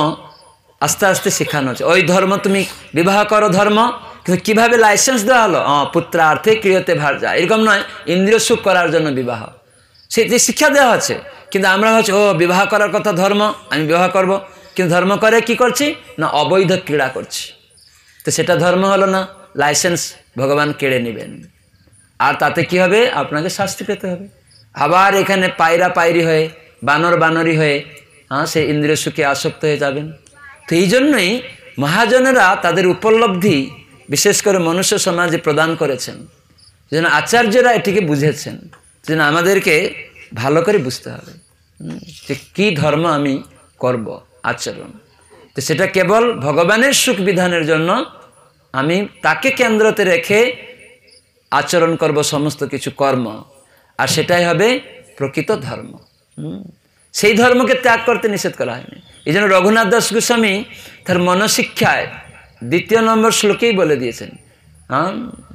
আস্তে আস্তে শেখানো হচ্ছে ওই ধর্ম তুমি বিবাহ করো ধর্ম কিন্তু কীভাবে লাইসেন্স দেওয়া হলো পুত্রার্থে ক্রিয়তে ভার যা এরকম নয় ইন্দ্রিয় সুখ করার জন্য বিবাহ যে শিক্ষা দেওয়া হচ্ছে কিন্তু আমরা হচ্ছে ও বিবাহ করার কথা ধর্ম আমি বিবাহ করব কিন্তু ধর্ম করে কি করছি না অবৈধ ক্রীড়া করছি তো সেটা ধর্ম হলো না লাইসেন্স ভগবান কেড়ে নেবেন আর তাতে কি হবে আপনাকে শাস্তি পেতে হবে আবার এখানে পায়রা পায়রি হয়ে বানর বানরি হয়ে হ্যাঁ সে ইন্দ্রিয় সুখে আসক্ত হয়ে যাবেন তো এই জন্যই মহাজনেরা তাদের উপলব্ধি বিশেষ করে মনুষ্য সমাজে প্রদান করেছেন যেন আচার্যরা এটিকে বুঝেছেন যেন আমাদেরকে ভালো করে বুঝতে হবে যে কী ধর্ম আমি করব আচরণ তো সেটা কেবল ভগবানের সুখ বিধানের জন্য আমি তাকে কেন্দ্রতে রেখে আচরণ করব সমস্ত কিছু কর্ম আর সেটাই হবে প্রকৃত ধর্ম সেই ধর্মকে ত্যাগ করতে নিষেধ করা হয়নি এই জন্য রঘুনাথ দাস গোস্বামী তার মনশিক্ষায় দ্বিতীয় নম্বর শ্লোকেই বলে দিয়েছেন হ্যাঁ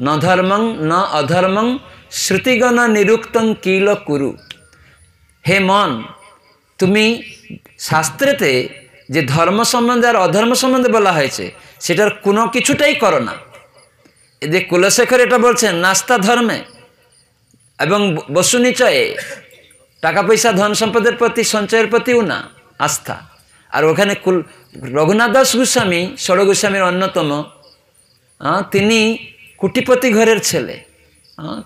ন ধর্মং ন অধর্মং শ্রুতিগণ নিরুক্তং কিল কুরু হে মন তুমি শাস্ত্রেতে যে ধর্ম সম্বন্ধে আর অধর্ম সম্বন্ধে বলা হয়েছে সেটার কোনো কিছুটাই করো না এদের কুলশেখর এটা বলছেন নাস্তা ধর্মে এবং বসু নিচয়ে টাকা পয়সা ধন সম্পদের প্রতি সঞ্চয়ের প্রতিও না আস্থা আর ওখানে কুল রঘুনাথ দাস গোস্বামী ষড় গোস্বামীর অন্যতম তিনি কোটিপতি ঘরের ছেলে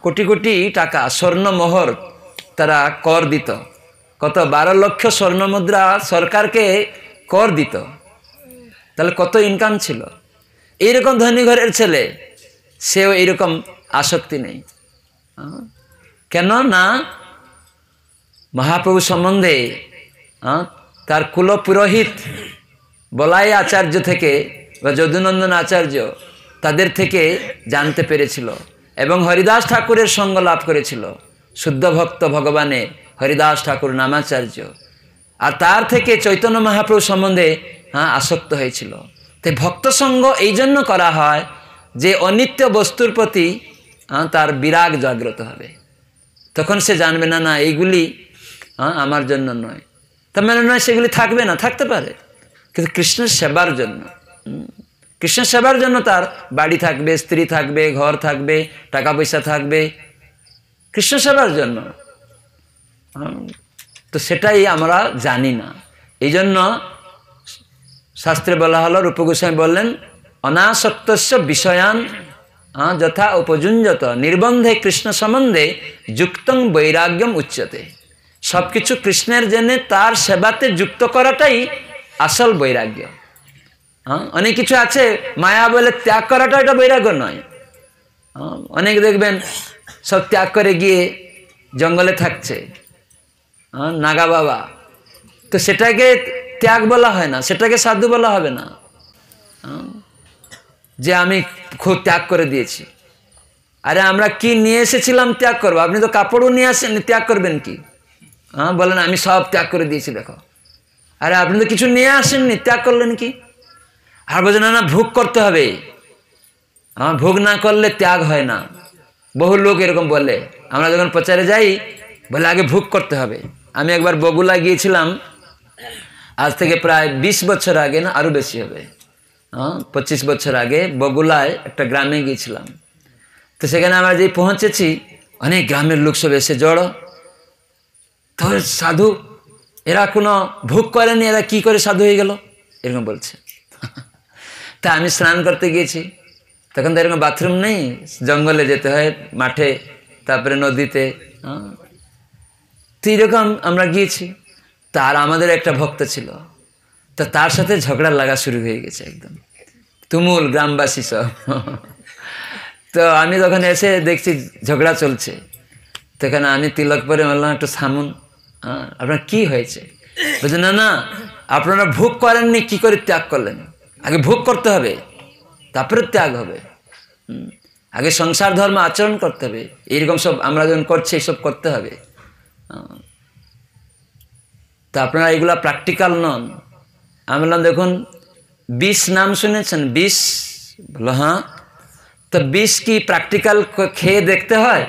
কোটি কোটি টাকা স্বর্ণমোহর তারা কর দিত কত বারো লক্ষ স্বর্ণমুদ্রা সরকারকে কর দিত তাহলে কত ইনকাম ছিল এইরকম ধনী ঘরের ছেলে সেও এইরকম আসক্তি নেই কেননা মহাপ্রভু সম্বন্ধে তার কুল পুরোহিত বলাই আচার্য থেকে বা যদুনন্দন আচার্য তাদের থেকে জানতে পেরেছিল এবং হরিদাস ঠাকুরের সঙ্গ লাভ করেছিল শুদ্ধ ভক্ত ভগবানের হরিদাস ঠাকুর নামাচার্য আর তার থেকে চৈতন্য মহাপ্রভু সম্বন্ধে হ্যাঁ আসক্ত হয়েছিল তাই ভক্ত সঙ্গ এই জন্য করা হয় যে অনিত্য বস্তুর প্রতি তার বিরাগ জাগ্রত হবে তখন সে জানবে না না এইগুলি আমার জন্য নয় তার মানে নয় সেগুলি থাকবে না থাকতে পারে কিন্তু কৃষ্ণের সেবার জন্য কৃষ্ণের সেবার জন্য তার বাড়ি থাকবে স্ত্রী থাকবে ঘর থাকবে টাকা পয়সা থাকবে কৃষ্ণ সেবার জন্য তো সেটাই আমরা জানি না এই জন্য শাস্ত্রে বলা হলো গোস্বামী বললেন অনাসক্তস্য বিষয়ান যথা উপযুঞ্জত নির্বন্ধে কৃষ্ণ সম্বন্ধে যুক্তং বৈরাগ্যম উচ্চতে সব কিছু কৃষ্ণের জেনে তার সেবাতে যুক্ত করাটাই আসল বৈরাগ্য হ্যাঁ অনেক কিছু আছে মায়া বলে ত্যাগ করাটা এটা বৈরাগ্য নয় অনেক দেখবেন সব ত্যাগ করে গিয়ে জঙ্গলে থাকছে নাগা বাবা তো সেটাকে ত্যাগ বলা হয় না সেটাকে সাধু বলা হবে না যে আমি ত্যাগ করে দিয়েছি আরে আমরা কি নিয়ে এসেছিলাম ত্যাগ করবো আপনি তো কাপড়ও নিয়ে আসেন ত্যাগ করবেন কি হ্যাঁ বলেন আমি সব ত্যাগ করে দিয়েছি দেখো আরে আপনি তো কিছু নিয়ে আসেননি ত্যাগ করলেন কি আর বলছেন না ভোগ করতে হবে আমার ভোগ না করলে ত্যাগ হয় না বহু লোক এরকম বলে আমরা যখন প্রচারে যাই বলে আগে ভোগ করতে হবে আমি একবার বগুলা গিয়েছিলাম আজ থেকে প্রায় ২০ বছর আগে না আরও বেশি হবে হ্যাঁ, পঁচিশ বছর আগে বগুলায় একটা গ্রামে গিয়েছিলাম তো সেখানে আমরা যে পৌঁছেছি অনেক গ্রামের লোক সব এসে জড়ো তো সাধু এরা কোনো ভোগ করেনি এরা কি করে সাধু হয়ে গেল এরকম বলছে তা আমি স্নান করতে গিয়েছি তখন তো এরকম বাথরুম নেই জঙ্গলে যেতে হয় মাঠে তারপরে নদীতে হ্যাঁ। তো এরকম আমরা গিয়েছি তার আমাদের একটা ভক্ত ছিল তা তার সাথে ঝগড়া লাগা শুরু হয়ে গেছে একদম তুমুল গ্রামবাসী সব তো আমি যখন এসে দেখছি ঝগড়া চলছে তখন আমি তিলক পরে বললাম একটু সামুন আপনার কি হয়েছে বলছে না না আপনারা ভোগ করেননি কি করে ত্যাগ করলেন আগে ভোগ করতে হবে তারপরে ত্যাগ হবে আগে সংসার ধর্ম আচরণ করতে হবে এইরকম সব আমরা যখন করছি এইসব করতে হবে তা আপনারা এগুলা প্র্যাকটিক্যাল নন আমি বললাম দেখুন বিষ নাম শুনেছেন বিষ বলো হ্যাঁ তো বিষ কি প্র্যাকটিক্যাল খেয়ে দেখতে হয়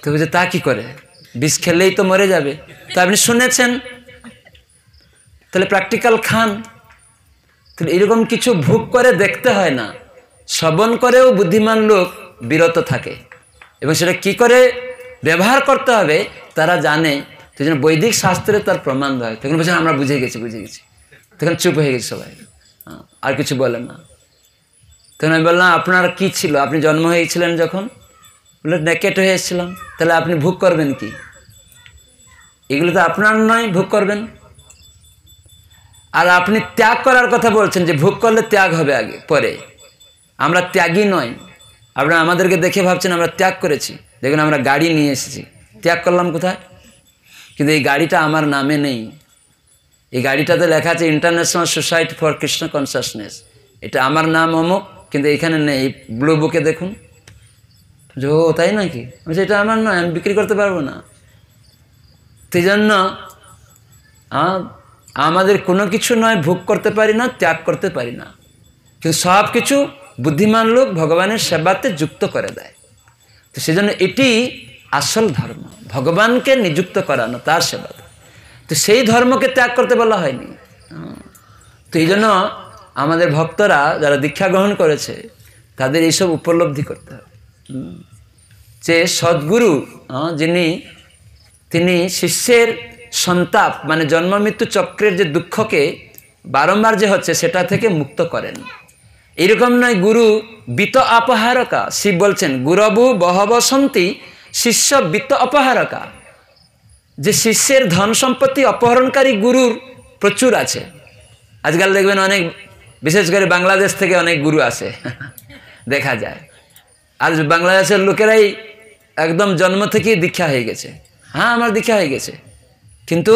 তো বুঝে তা কি করে বিষ খেলেই তো মরে যাবে তো আপনি শুনেছেন তাহলে প্র্যাকটিক্যাল খান তাহলে এরকম কিছু ভোগ করে দেখতে হয় না শ্রবণ করেও বুদ্ধিমান লোক বিরত থাকে এবং সেটা কি করে ব্যবহার করতে হবে তারা জানে সেই জন্য বৈদিক শাস্ত্রে তার প্রমাণ দেয় তখন বলছেন আমরা বুঝে গেছি বুঝে গেছি তখন চুপ হয়ে গেছে সবাই আর কিছু বলেন না তখন আমি বললাম আপনার কি ছিল আপনি জন্ম হয়েছিলেন যখন বললেন নেকেট হয়ে এসেছিলাম তাহলে আপনি ভোগ করবেন কি এগুলো তো আপনার নয় ভোগ করবেন আর আপনি ত্যাগ করার কথা বলছেন যে ভোগ করলে ত্যাগ হবে আগে পরে আমরা ত্যাগই নয় আপনারা আমাদেরকে দেখে ভাবছেন আমরা ত্যাগ করেছি দেখুন আমরা গাড়ি নিয়ে এসেছি ত্যাগ করলাম কোথায় কিন্তু এই গাড়িটা আমার নামে নেই এই গাড়িটাতে লেখা আছে international society for Krishna consciousness এটা আমার নাম অমুক কিন্তু এখানে নেই ব্লু বুকে দেখুন যে ও তাই নাকি আমি এটা আমার নয় আমি বিক্রি করতে পারবো না সেই জন্য আমাদের কোনো কিছু নয় ভোগ করতে পারি না ত্যাগ করতে পারি না কিন্তু সব কিছু বুদ্ধিমান লোক ভগবানের সেবাতে যুক্ত করে দেয় তো সেজন্য এটি আসল ধর্ম ভগবানকে নিযুক্ত করানো তার সেবা তো সেই ধর্মকে ত্যাগ করতে বলা হয়নি তো এই জন্য আমাদের ভক্তরা যারা দীক্ষা গ্রহণ করেছে তাদের এইসব উপলব্ধি করতে হবে যে সদ্গুরু যিনি তিনি শিষ্যের সন্তাপ মানে জন্ম মৃত্যু চক্রের যে দুঃখকে বারম্বার যে হচ্ছে সেটা থেকে মুক্ত করেন এরকম নয় গুরু বিত আপহারকা শিব বলছেন গুরবু বহবসন্তী শিষ্য বিত্ত অপহারকা যে শিষ্যের ধন সম্পত্তি অপহরণকারী গুরুর প্রচুর আছে আজকাল দেখবেন অনেক বিশেষ করে বাংলাদেশ থেকে অনেক গুরু আসে দেখা যায় আর বাংলাদেশের লোকেরাই একদম জন্ম থেকেই দীক্ষা হয়ে গেছে হ্যাঁ আমার দীক্ষা হয়ে গেছে কিন্তু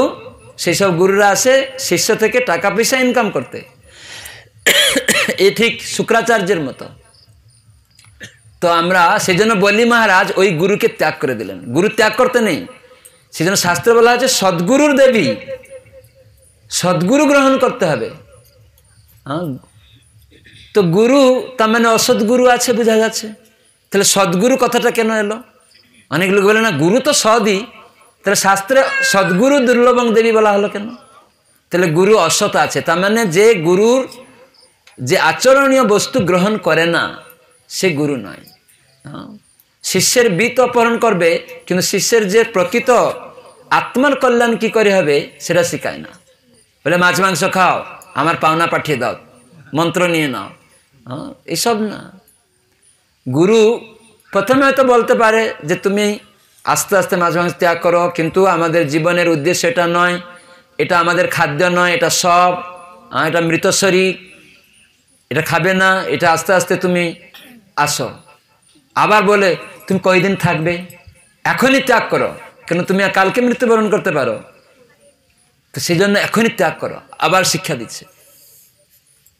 সেই সব গুরুরা আসে শিষ্য থেকে টাকা পয়সা ইনকাম করতে এ ঠিক শুক্রাচার্যের মতো তো আমরা সেই জন্য বলি মহারাজ ওই গুরুকে ত্যাগ করে দিলেন গুরু ত্যাগ করতে নেই সেই জন্য বলা হয়েছে সদ্গুরুর দেবী সদ্গুরু গ্রহণ করতে হবে তো গুরু তার মানে অসৎগুরু আছে বোঝা যাচ্ছে তাহলে সদ্গুরু কথাটা কেন এলো অনেক লোক বলে না গুরু তো সদই তাহলে শাস্ত্রে সদ্গুরু দুর্লভং দেবী বলা হলো কেন তাহলে গুরু অসৎ আছে তার মানে যে গুরুর যে আচরণীয় বস্তু গ্রহণ করে না সে গুরু নয় শিষ্যের তো অপহরণ করবে কিন্তু শিষ্যের যে প্রকৃত আত্মার কল্যাণ কি করে হবে সেটা শিখায় না বলে মাছ মাংস খাও আমার পাওনা পাঠিয়ে দাও মন্ত্র নিয়ে নাও এসব না গুরু প্রথমে হয়তো বলতে পারে যে তুমি আস্তে আস্তে মাছ মাংস ত্যাগ করো কিন্তু আমাদের জীবনের উদ্দেশ্য এটা নয় এটা আমাদের খাদ্য নয় এটা সব এটা মৃত শরীর এটা খাবে না এটা আস্তে আস্তে তুমি আসো আবার বলে তুমি কয়দিন থাকবে এখনই ত্যাগ করো কেন তুমি আর কালকে মৃত্যুবরণ করতে পারো তো সেই জন্য এখনই ত্যাগ করো আবার শিক্ষা দিচ্ছে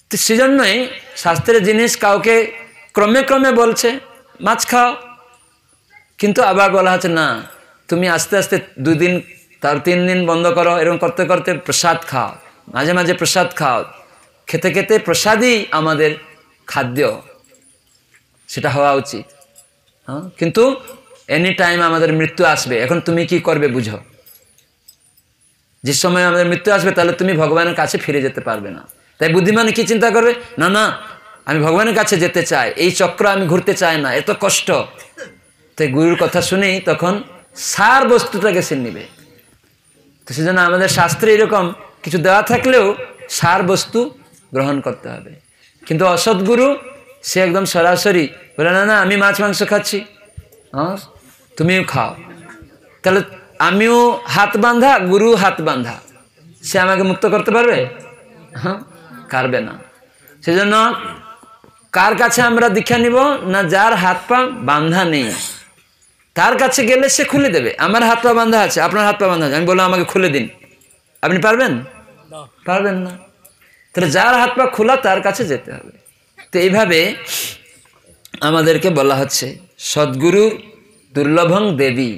তো সেজন্যই শাস্ত্রের জিনিস কাউকে ক্রমে ক্রমে বলছে মাছ খাও কিন্তু আবার বলা হচ্ছে না তুমি আস্তে আস্তে দুদিন তার তিন দিন বন্ধ করো এরকম করতে করতে প্রসাদ খাও মাঝে মাঝে প্রসাদ খাও খেতে খেতে প্রসাদই আমাদের খাদ্য সেটা হওয়া উচিত হ্যাঁ কিন্তু এনি টাইম আমাদের মৃত্যু আসবে এখন তুমি কি করবে বুঝো যে সময় আমাদের মৃত্যু আসবে তাহলে তুমি ভগবানের কাছে ফিরে যেতে পারবে না তাই বুদ্ধিমান কি চিন্তা করবে না না আমি ভগবানের কাছে যেতে চাই এই চক্র আমি ঘুরতে চাই না এত কষ্ট তাই গুরুর কথা শুনেই তখন সার বস্তুটাকে সে নেবে তো সেজন্য আমাদের শাস্ত্রে এরকম কিছু দেওয়া থাকলেও সার বস্তু গ্রহণ করতে হবে কিন্তু অসৎগুরু সে একদম সরাসরি বলে না না আমি মাছ মাংস খাচ্ছি হ্যাঁ তুমিও খাও তাহলে আমিও হাত বাঁধা গুরু হাত বাঁধা সে আমাকে মুক্ত করতে পারবে হ্যাঁ পারবে না সেজন্য কার কাছে আমরা দীক্ষা নিব না যার হাত পা বাঁধা নেই তার কাছে গেলে সে খুলে দেবে আমার হাত পা বাঁধা আছে আপনার হাত পা বাঁধা আছে আমি বললাম আমাকে খুলে দিন আপনি পারবেন পারবেন না তাহলে যার হাত পা খোলা তার কাছে যেতে হবে তো এইভাবে আমাদেরকে বলা হচ্ছে সদ্গুরু দুর্লভং দেবী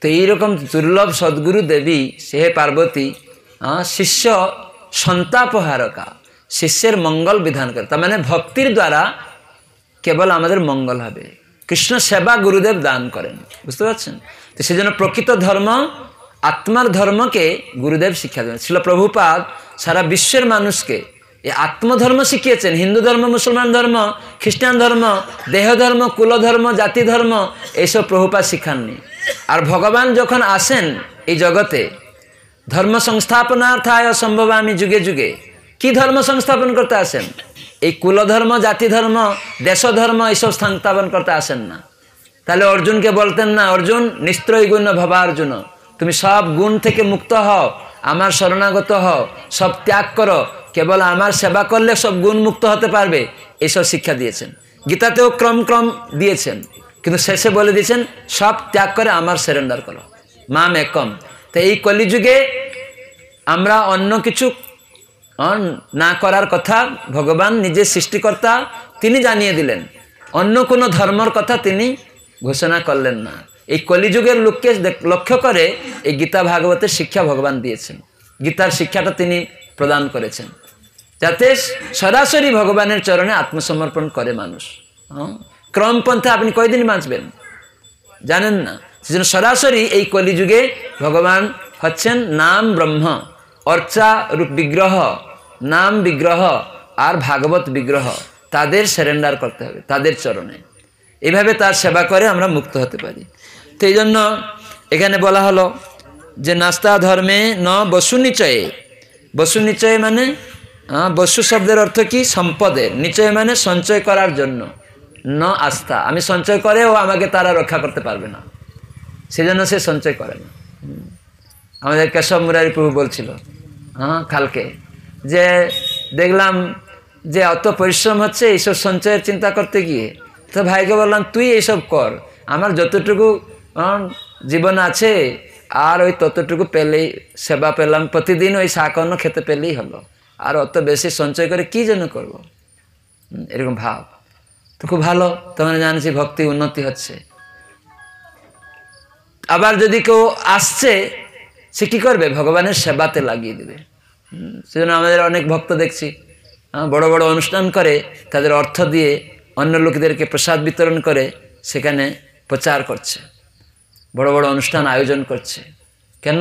তো এইরকম দুর্লভ সদ্গুরু দেবী সে পার্বতী শিষ্য সন্তাপহারকা শিষ্যের মঙ্গল বিধান করে তার মানে ভক্তির দ্বারা কেবল আমাদের মঙ্গল হবে কৃষ্ণ সেবা গুরুদেব দান করেন বুঝতে পারছেন তো সেজন্য প্রকৃত ধর্ম আত্মার ধর্মকে গুরুদেব শিক্ষা দেবেন ছিল প্রভুপাদ সারা বিশ্বের মানুষকে আত্মধর্ম শিখিয়েছেন হিন্দু ধর্ম মুসলমান ধর্ম খ্রিস্টান ধর্ম দেহ ধর্ম কুলধর্ম জাতি ধর্ম এইসব প্রভুপা শিখাননি আর ভগবান যখন আসেন এই জগতে ধর্ম সংস্থাপনার্থায় সম্ভব আমি যুগে যুগে কি ধর্ম সংস্থাপন করতে আসেন এই কুলধর্ম জাতি ধর্ম দেশধর্ম এইসব সংস্থাপন করতে আসেন না তাহলে অর্জুনকে বলতেন না অর্জুন নিশ্চয় গুণ ভাবা অর্জুন তুমি সব গুণ থেকে মুক্ত হও আমার শরণাগত হও সব ত্যাগ করো কেবল আমার সেবা করলে সব গুণ মুক্ত হতে পারবে এসব শিক্ষা দিয়েছেন গীতাতেও ক্রম ক্রম দিয়েছেন কিন্তু শেষে বলে দিয়েছেন সব ত্যাগ করে আমার সেরেন্ডার করো মাম একম তো এই কলিযুগে আমরা অন্য কিছু না করার কথা ভগবান নিজে সৃষ্টিকর্তা তিনি জানিয়ে দিলেন অন্য কোনো ধর্মর কথা তিনি ঘোষণা করলেন না এই কলিযুগের লোককে লক্ষ্য করে এই গীতা ভাগবতের শিক্ষা ভগবান দিয়েছেন গীতার শিক্ষাটা তিনি প্রদান করেছেন যাতে সরাসরি ভগবানের চরণে আত্মসমর্পণ করে মানুষ ক্রমপন্থা আপনি কয়দিন বাঁচবেন জানেন না সেজন্য সরাসরি এই কলিযুগে ভগবান হচ্ছেন নাম ব্রহ্ম অর্চা রূপ বিগ্রহ নাম বিগ্রহ আর ভাগবত বিগ্রহ তাদের সারেন্ডার করতে হবে তাদের চরণে এভাবে তার সেবা করে আমরা মুক্ত হতে পারি তো এই জন্য এখানে বলা হলো যে নাস্তা ধর্মে ন বসু নিচয়ে বসু মানে বসু শব্দের অর্থ কি সম্পদের নিচয় মানে সঞ্চয় করার জন্য ন আস্থা আমি সঞ্চয় করে ও আমাকে তারা রক্ষা করতে পারবে না সেজন্য সে সঞ্চয় করে না আমাদের কেশব মুরারি প্রভু বলছিল হ্যাঁ কালকে যে দেখলাম যে অত পরিশ্রম হচ্ছে এইসব সঞ্চয়ের চিন্তা করতে গিয়ে তো ভাইকে বললাম তুই এইসব কর আমার যতটুকু জীবন আছে আর ওই ততটুকু পেলেই সেবা পেলাম প্রতিদিন ওই শাকন্য খেতে পেলেই হলো আর অত বেশি সঞ্চয় করে কি জন্য করব। এরকম ভাব তো খুব ভালো তোমরা জানছি ভক্তি উন্নতি হচ্ছে আবার যদি কেউ আসছে সে কী করবে ভগবানের সেবাতে লাগিয়ে দেবে সেজন্য আমাদের অনেক ভক্ত দেখছি বড় বড় অনুষ্ঠান করে তাদের অর্থ দিয়ে অন্য লোকদেরকে প্রসাদ বিতরণ করে সেখানে প্রচার করছে বড় বড় অনুষ্ঠান আয়োজন করছে কেন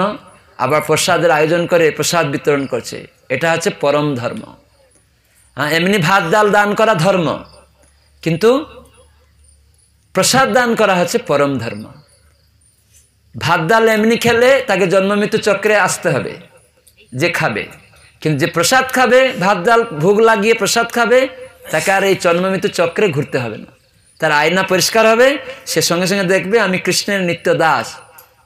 আবার প্রসাদের আয়োজন করে প্রসাদ বিতরণ করছে এটা হচ্ছে পরম ধর্ম হ্যাঁ এমনি ভাত ডাল দান করা ধর্ম কিন্তু প্রসাদ দান করা হচ্ছে পরম ধর্ম ভাত ডাল এমনি খেলে তাকে জন্ম মৃত্যু চক্রে আসতে হবে যে খাবে কিন্তু যে প্রসাদ খাবে ভাত ডাল ভোগ লাগিয়ে প্রসাদ খাবে তাকে আর এই জন্ম মৃত্যু চক্রে ঘুরতে হবে না তার আয়না পরিষ্কার হবে সে সঙ্গে সঙ্গে দেখবে আমি কৃষ্ণের নিত্য দাস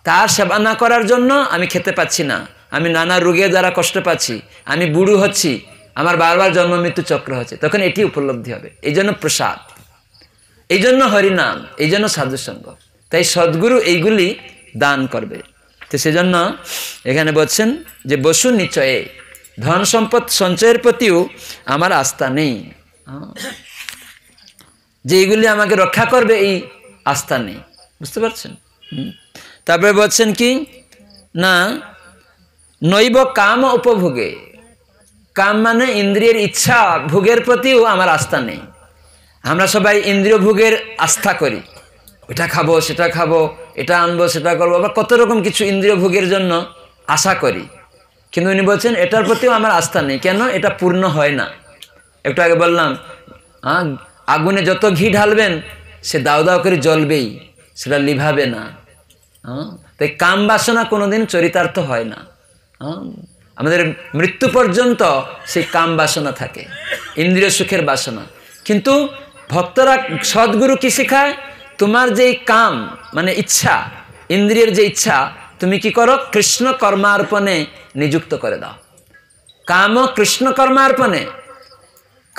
তার সেবা না করার জন্য আমি খেতে পাচ্ছি না আমি নানা রোগে দ্বারা কষ্ট পাচ্ছি আমি বুড়ো হচ্ছি আমার বারবার জন্ম মৃত্যু চক্র হচ্ছে তখন এটি উপলব্ধি হবে এই জন্য প্রসাদ এই জন্য হরিনাম এই জন্য সাধুসঙ্গ তাই সদ্গুরু এইগুলি দান করবে তো সেজন্য এখানে বলছেন যে বসু নিচয়ে ধন সম্পদ সঞ্চয়ের প্রতিও আমার আস্থা নেই যে এইগুলি আমাকে রক্ষা করবে এই আস্থা নেই বুঝতে পারছেন তারপরে বলছেন কি না নৈব কাম উপভোগে কাম মানে ইন্দ্রিয়ের ইচ্ছা ভোগের প্রতিও আমার আস্থা নেই আমরা সবাই ইন্দ্রিয় ভোগের আস্থা করি এটা খাবো সেটা খাবো এটা আনবো সেটা করবো আবার কত রকম কিছু ইন্দ্রিয় ভোগের জন্য আশা করি কিন্তু উনি বলছেন এটার প্রতিও আমার আস্থা নেই কেন এটা পূর্ণ হয় না একটু আগে বললাম হ্যাঁ আগুনে যত ঘি ঢালবেন সে দাও দাও করে জ্বলবেই সেটা লিভাবে না হ্যাঁ তাই কাম বাসনা কোনোদিন চরিতার্থ হয় না আমাদের মৃত্যু পর্যন্ত সেই কাম বাসনা থাকে ইন্দ্রিয় সুখের বাসনা কিন্তু ভক্তরা সদ্গুরু কি শেখায় তোমার যেই কাম মানে ইচ্ছা ইন্দ্রিয়ের যে ইচ্ছা তুমি কি করো কৃষ্ণ কর্মার্পণে নিযুক্ত করে দাও কাম কৃষ্ণ কর্মার্পণে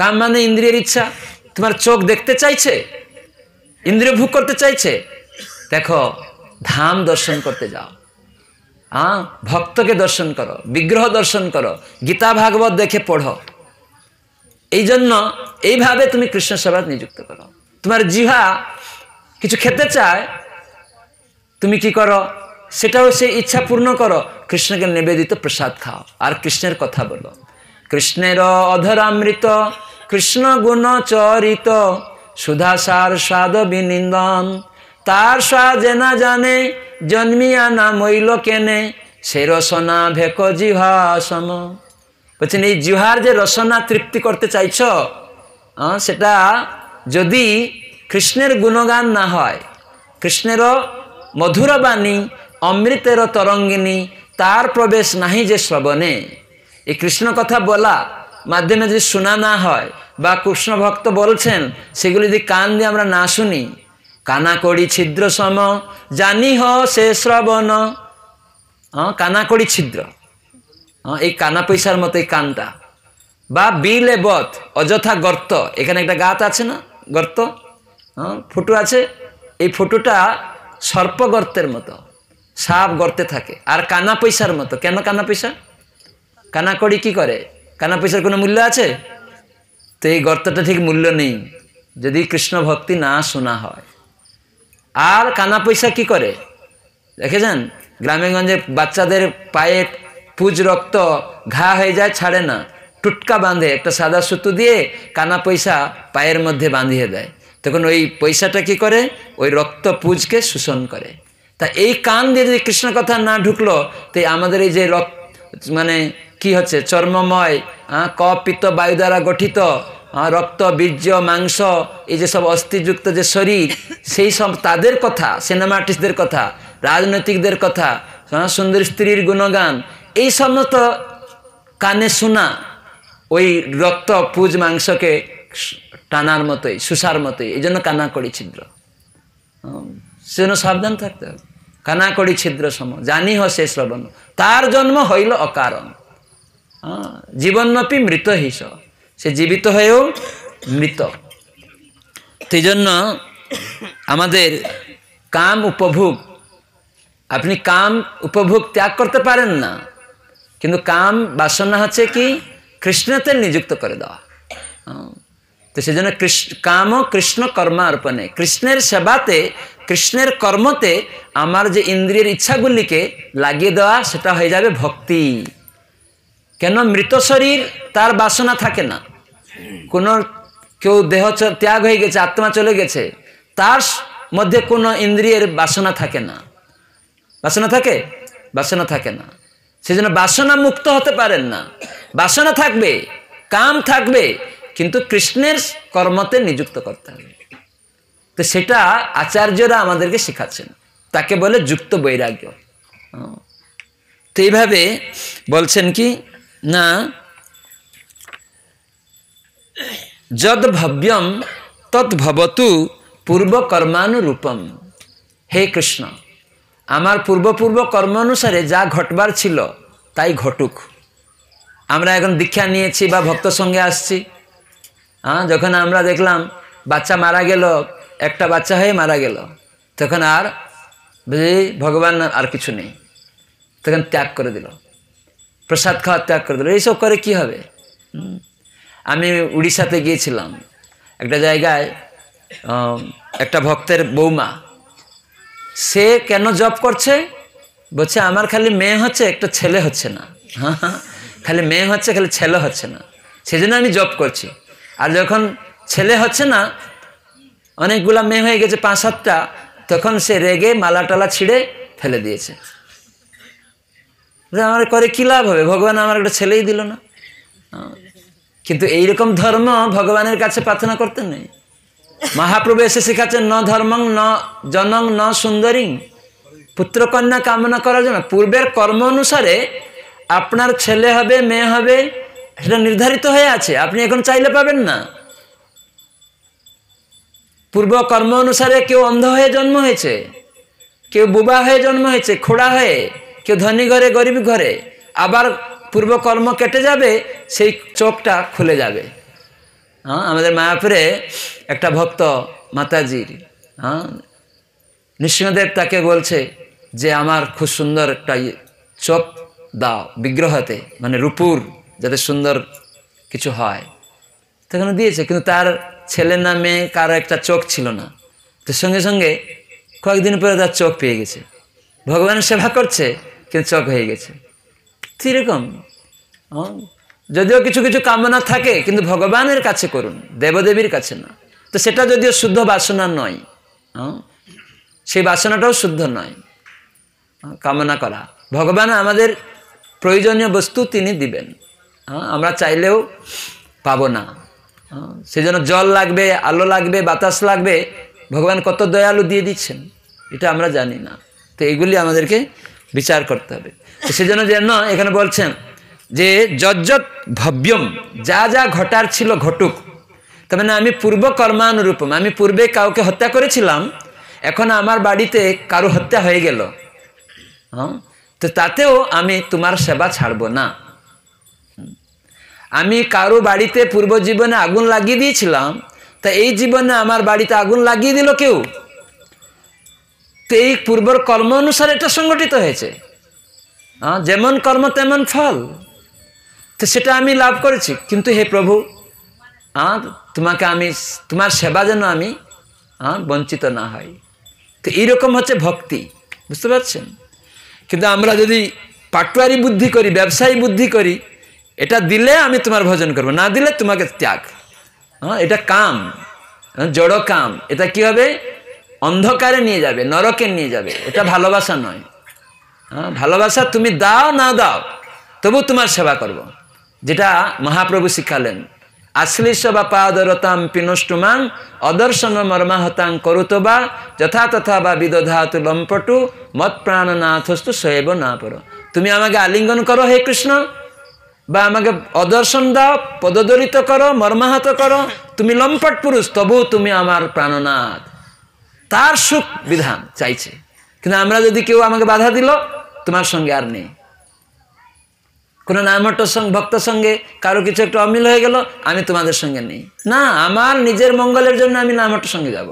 কাম মানে ইন্দ্রিয়ের ইচ্ছা তোমার চোখ দেখতে চাইছে ইন্দ্রিয় ভোগ করতে চাইছে দেখো ধাম দর্শন করতে যাও হ্যাঁ ভক্তকে দর্শন করো বিগ্রহ দর্শন করো গীতা ভাগবত দেখে পড়ো এই জন্য এইভাবে তুমি কৃষ্ণ সেবা নিযুক্ত করো তোমার জিহা কিছু খেতে চায় তুমি কি করো সেটাও সে ইচ্ছা পূর্ণ করো কৃষ্ণকে নিবেদিত প্রসাদ খাও আর কৃষ্ণের কথা বলো কৃষ্ণের অধরামৃত কৃষ্ণ গুণ চরিত সুধাসার স্বাদ বিনিন্দন তার সা জেনা জানে জন্মিয়া না মইল কেনে সে রসনা ভেক জিহাসম বলছেন এই জিহার যে রসনা তৃপ্তি করতে চাইছ সেটা যদি কৃষ্ণের গুণগান না হয় কৃষ্ণের মধুর বাণী অমৃতের তরঙ্গিনী তার প্রবেশ নাহি যে শ্রবণে এই কৃষ্ণ কথা বলা মাধ্যমে যদি শোনা না হয় বা কৃষ্ণ ভক্ত বলছেন সেগুলি যদি কান দিয়ে আমরা না শুনি কানাকড়ি ছিদ্র সম জানিহ সে শ্রবণ হ্যাঁ কানাকড়ি ছিদ্র হ্যাঁ এই কানা পয়সার মতো এই কানটা বা বিলে বত অযথা গর্ত এখানে একটা গাত আছে না গর্ত হ্যাঁ ফুটো আছে এই সর্প গর্তের মতো সাপ গর্তে থাকে আর কানা পয়সার মতো কেন কানা পয়সা কানাকড়ি কি করে কানা পয়সার কোনো মূল্য আছে তো এই গর্তটা ঠিক মূল্য নেই যদি কৃষ্ণ ভক্তি না শোনা হয় আর কানা পয়সা কি করে দেখেছেন গ্রামেগঞ্জে বাচ্চাদের পায়ে পুজ রক্ত ঘা হয়ে যায় ছাড়ে না টুটকা বাঁধে একটা সাদা সুতো দিয়ে কানা পয়সা পায়ের মধ্যে বাঁধিয়ে দেয় তখন ওই পয়সাটা কি করে ওই রক্ত পুজকে শোষণ করে তা এই কান দিয়ে যদি কৃষ্ণ কথা না ঢুকলো তো আমাদের এই যে রক্ত মানে কি হচ্ছে চর্মময় কপিত বায়ু দ্বারা গঠিত রক্ত বীর্য মাংস এই যে সব অস্থিযুক্ত যে শরীর সেই সব তাদের কথা সিনেমা আর্টিস্টদের কথা রাজনৈতিকদের কথা সুন্দর স্ত্রীর গুণগান এই সমস্ত কানে শোনা ওই রক্ত পুজ মাংসকে টানার মতোই সুসার মতোই এই জন্য কানাকড়ি ছিদ্র সেজন্য সাবধান থাকতে হবে কানাকড়ি ছিদ্র সম জানি হ সে শ্রবণ তার জন্ম হইল অকারণ জীবনপি মৃত হিস সে জীবিত হয়েও মৃত সেই জন্য আমাদের কাম উপভোগ আপনি কাম উপভোগ ত্যাগ করতে পারেন না কিন্তু কাম বাসনা হচ্ছে কি কৃষ্ণতে নিযুক্ত করে দেওয়া তো সেই জন্য কাম কৃষ্ণ কর্মার্পণে কৃষ্ণের সেবাতে কৃষ্ণের কর্মতে আমার যে ইন্দ্রিয়ের ইচ্ছাগুলিকে লাগিয়ে দেওয়া সেটা হয়ে যাবে ভক্তি কেন মৃত শরীর তার বাসনা থাকে না কোনো কেউ দেহ ত্যাগ হয়ে গেছে আত্মা চলে গেছে তার মধ্যে কোনো ইন্দ্রিয়ের বাসনা থাকে না বাসনা থাকে বাসনা থাকে না সেজন্য বাসনা মুক্ত হতে পারেন না বাসনা থাকবে কাম থাকবে কিন্তু কৃষ্ণের কর্মতে নিযুক্ত করতে হবে তো সেটা আচার্যরা আমাদেরকে শেখাচ্ছেন তাকে বলে যুক্ত বৈরাগ্য তো এইভাবে বলছেন কি না যদ ভব্যম তৎভবতু পূর্বকর্মানুরূপম হে কৃষ্ণ আমার পূর্বপূর্ব কর্ম অনুসারে যা ঘটবার ছিল তাই ঘটুক আমরা এখন দীক্ষা নিয়েছি বা ভক্ত সঙ্গে আসছি হ্যাঁ যখন আমরা দেখলাম বাচ্চা মারা গেল একটা বাচ্চা হয়ে মারা গেল তখন আর বুঝি ভগবান আর কিছু নেই তখন ত্যাগ করে দিল প্রসাদ খাওয়া ত্যাগ করে দিল এইসব করে কি হবে আমি উড়িষ্যাতে গিয়েছিলাম একটা জায়গায় একটা ভক্তের বৌমা সে কেন জব করছে বলছে আমার খালি মেয়ে হচ্ছে একটা ছেলে হচ্ছে না খালি মেয়ে হচ্ছে খালি ছেলে হচ্ছে না সেজন্য আমি জব করছি আর যখন ছেলে হচ্ছে না অনেকগুলা মেয়ে হয়ে গেছে পাঁচ সাতটা তখন সে রেগে মালা টালা ছিঁড়ে ফেলে দিয়েছে আমার করে কি লাভ হবে ভগবান আমার একটা ছেলেই দিল না কিন্তু এইরকম ধর্ম ভগবানের কাছে প্রার্থনা করতে নেই মহাপ্রভু এসে শেখাচ্ছেন ন ধর্মং ন জনং ন সুন্দরী পুত্রকন্যা কামনা করার জন্য পূর্বের কর্ম অনুসারে আপনার ছেলে হবে মেয়ে হবে সেটা নির্ধারিত হয়ে আছে আপনি এখন চাইলে পাবেন না পূর্ব কর্ম অনুসারে কেউ অন্ধ হয়ে জন্ম হয়েছে কেউ বুবা হয়ে জন্ম হয়েছে খোড়া হয়ে কেউ ধনী ঘরে গরিব ঘরে আবার পূর্বকর্ম কেটে যাবে সেই চোখটা খুলে যাবে হ্যাঁ আমাদের মায়াপুরে একটা ভক্ত মাতাজির হ্যাঁ নৃসিংহদেব তাকে বলছে যে আমার খুব সুন্দর একটা চোখ দাও বিগ্রহতে মানে রূপুর যাতে সুন্দর কিছু হয় তখন দিয়েছে কিন্তু তার ছেলে নামে কারো একটা চোখ ছিল না তো সঙ্গে সঙ্গে কয়েকদিন পরে তার চোখ পেয়ে গেছে ভগবানের সেবা করছে চক হয়ে গেছে সেরকম যদিও কিছু কিছু কামনা থাকে কিন্তু ভগবানের কাছে করুন দেবদেবীর কাছে না তো সেটা যদিও শুদ্ধ বাসনা নয় সেই বাসনাটাও শুদ্ধ নয় কামনা করা ভগবান আমাদের প্রয়োজনীয় বস্তু তিনি দিবেন আমরা চাইলেও পাব না সেই জন্য জল লাগবে আলো লাগবে বাতাস লাগবে ভগবান কত দয়ালু দিয়ে দিচ্ছেন এটা আমরা জানি না তো এগুলি আমাদেরকে বিচার করতে হবে সেজন্য যেন এখানে বলছেন যে যজ্জত ভব্যম যা যা ঘটার ছিল ঘটুক তার মানে আমি পূর্ব কর্মানুরূপম আমি পূর্বে কাউকে হত্যা করেছিলাম এখন আমার বাড়িতে কারো হত্যা হয়ে গেল হ্যাঁ তো তাতেও আমি তোমার সেবা ছাড়ব না আমি কারো বাড়িতে পূর্ব জীবনে আগুন লাগিয়ে দিয়েছিলাম তা এই জীবনে আমার বাড়িতে আগুন লাগিয়ে দিল কেউ তো এই পূর্বর কর্ম অনুসারে এটা সংগঠিত হয়েছে হ্যাঁ যেমন কর্ম তেমন ফল তো সেটা আমি লাভ করেছি কিন্তু হে প্রভু হ্যাঁ তোমাকে আমি তোমার সেবা যেন আমি হ্যাঁ বঞ্চিত না হই তো এইরকম হচ্ছে ভক্তি বুঝতে পারছেন কিন্তু আমরা যদি পাটুয়ারি বুদ্ধি করি ব্যবসায়ী বুদ্ধি করি এটা দিলে আমি তোমার ভজন করব না দিলে তোমাকে ত্যাগ হ্যাঁ এটা কাম জড় কাম এটা কি হবে অন্ধকারে নিয়ে যাবে নরকে নিয়ে যাবে এটা ভালোবাসা নয় হ্যাঁ ভালোবাসা তুমি দাও না দাও তবু তোমার সেবা করব। যেটা মহাপ্রভু শিখালেন আশ্লিষ বা পাদরতাম পিনষ্টুমান অদর্শন মর্মাহতাং করুতবা যথা তথা বা বিদধাতু লম্পটু মত প্রাণনাথস্তু সয়েব না পর তুমি আমাকে আলিঙ্গন করো হে কৃষ্ণ বা আমাকে অদর্শন দাও পদদরিত করো মর্মাহত করো তুমি লম্পট পুরুষ তবু তুমি আমার প্রাণনাথ তার সুখ বিধান চাইছে কিন্তু আমরা যদি কেউ আমাকে বাধা দিল তোমার সঙ্গে আর নেই কোনো নামট ভক্ত সঙ্গে কারো কিছু একটু অমিল হয়ে গেল আমি তোমাদের সঙ্গে নেই না আমার নিজের মঙ্গলের জন্য আমি নামটার সঙ্গে যাব।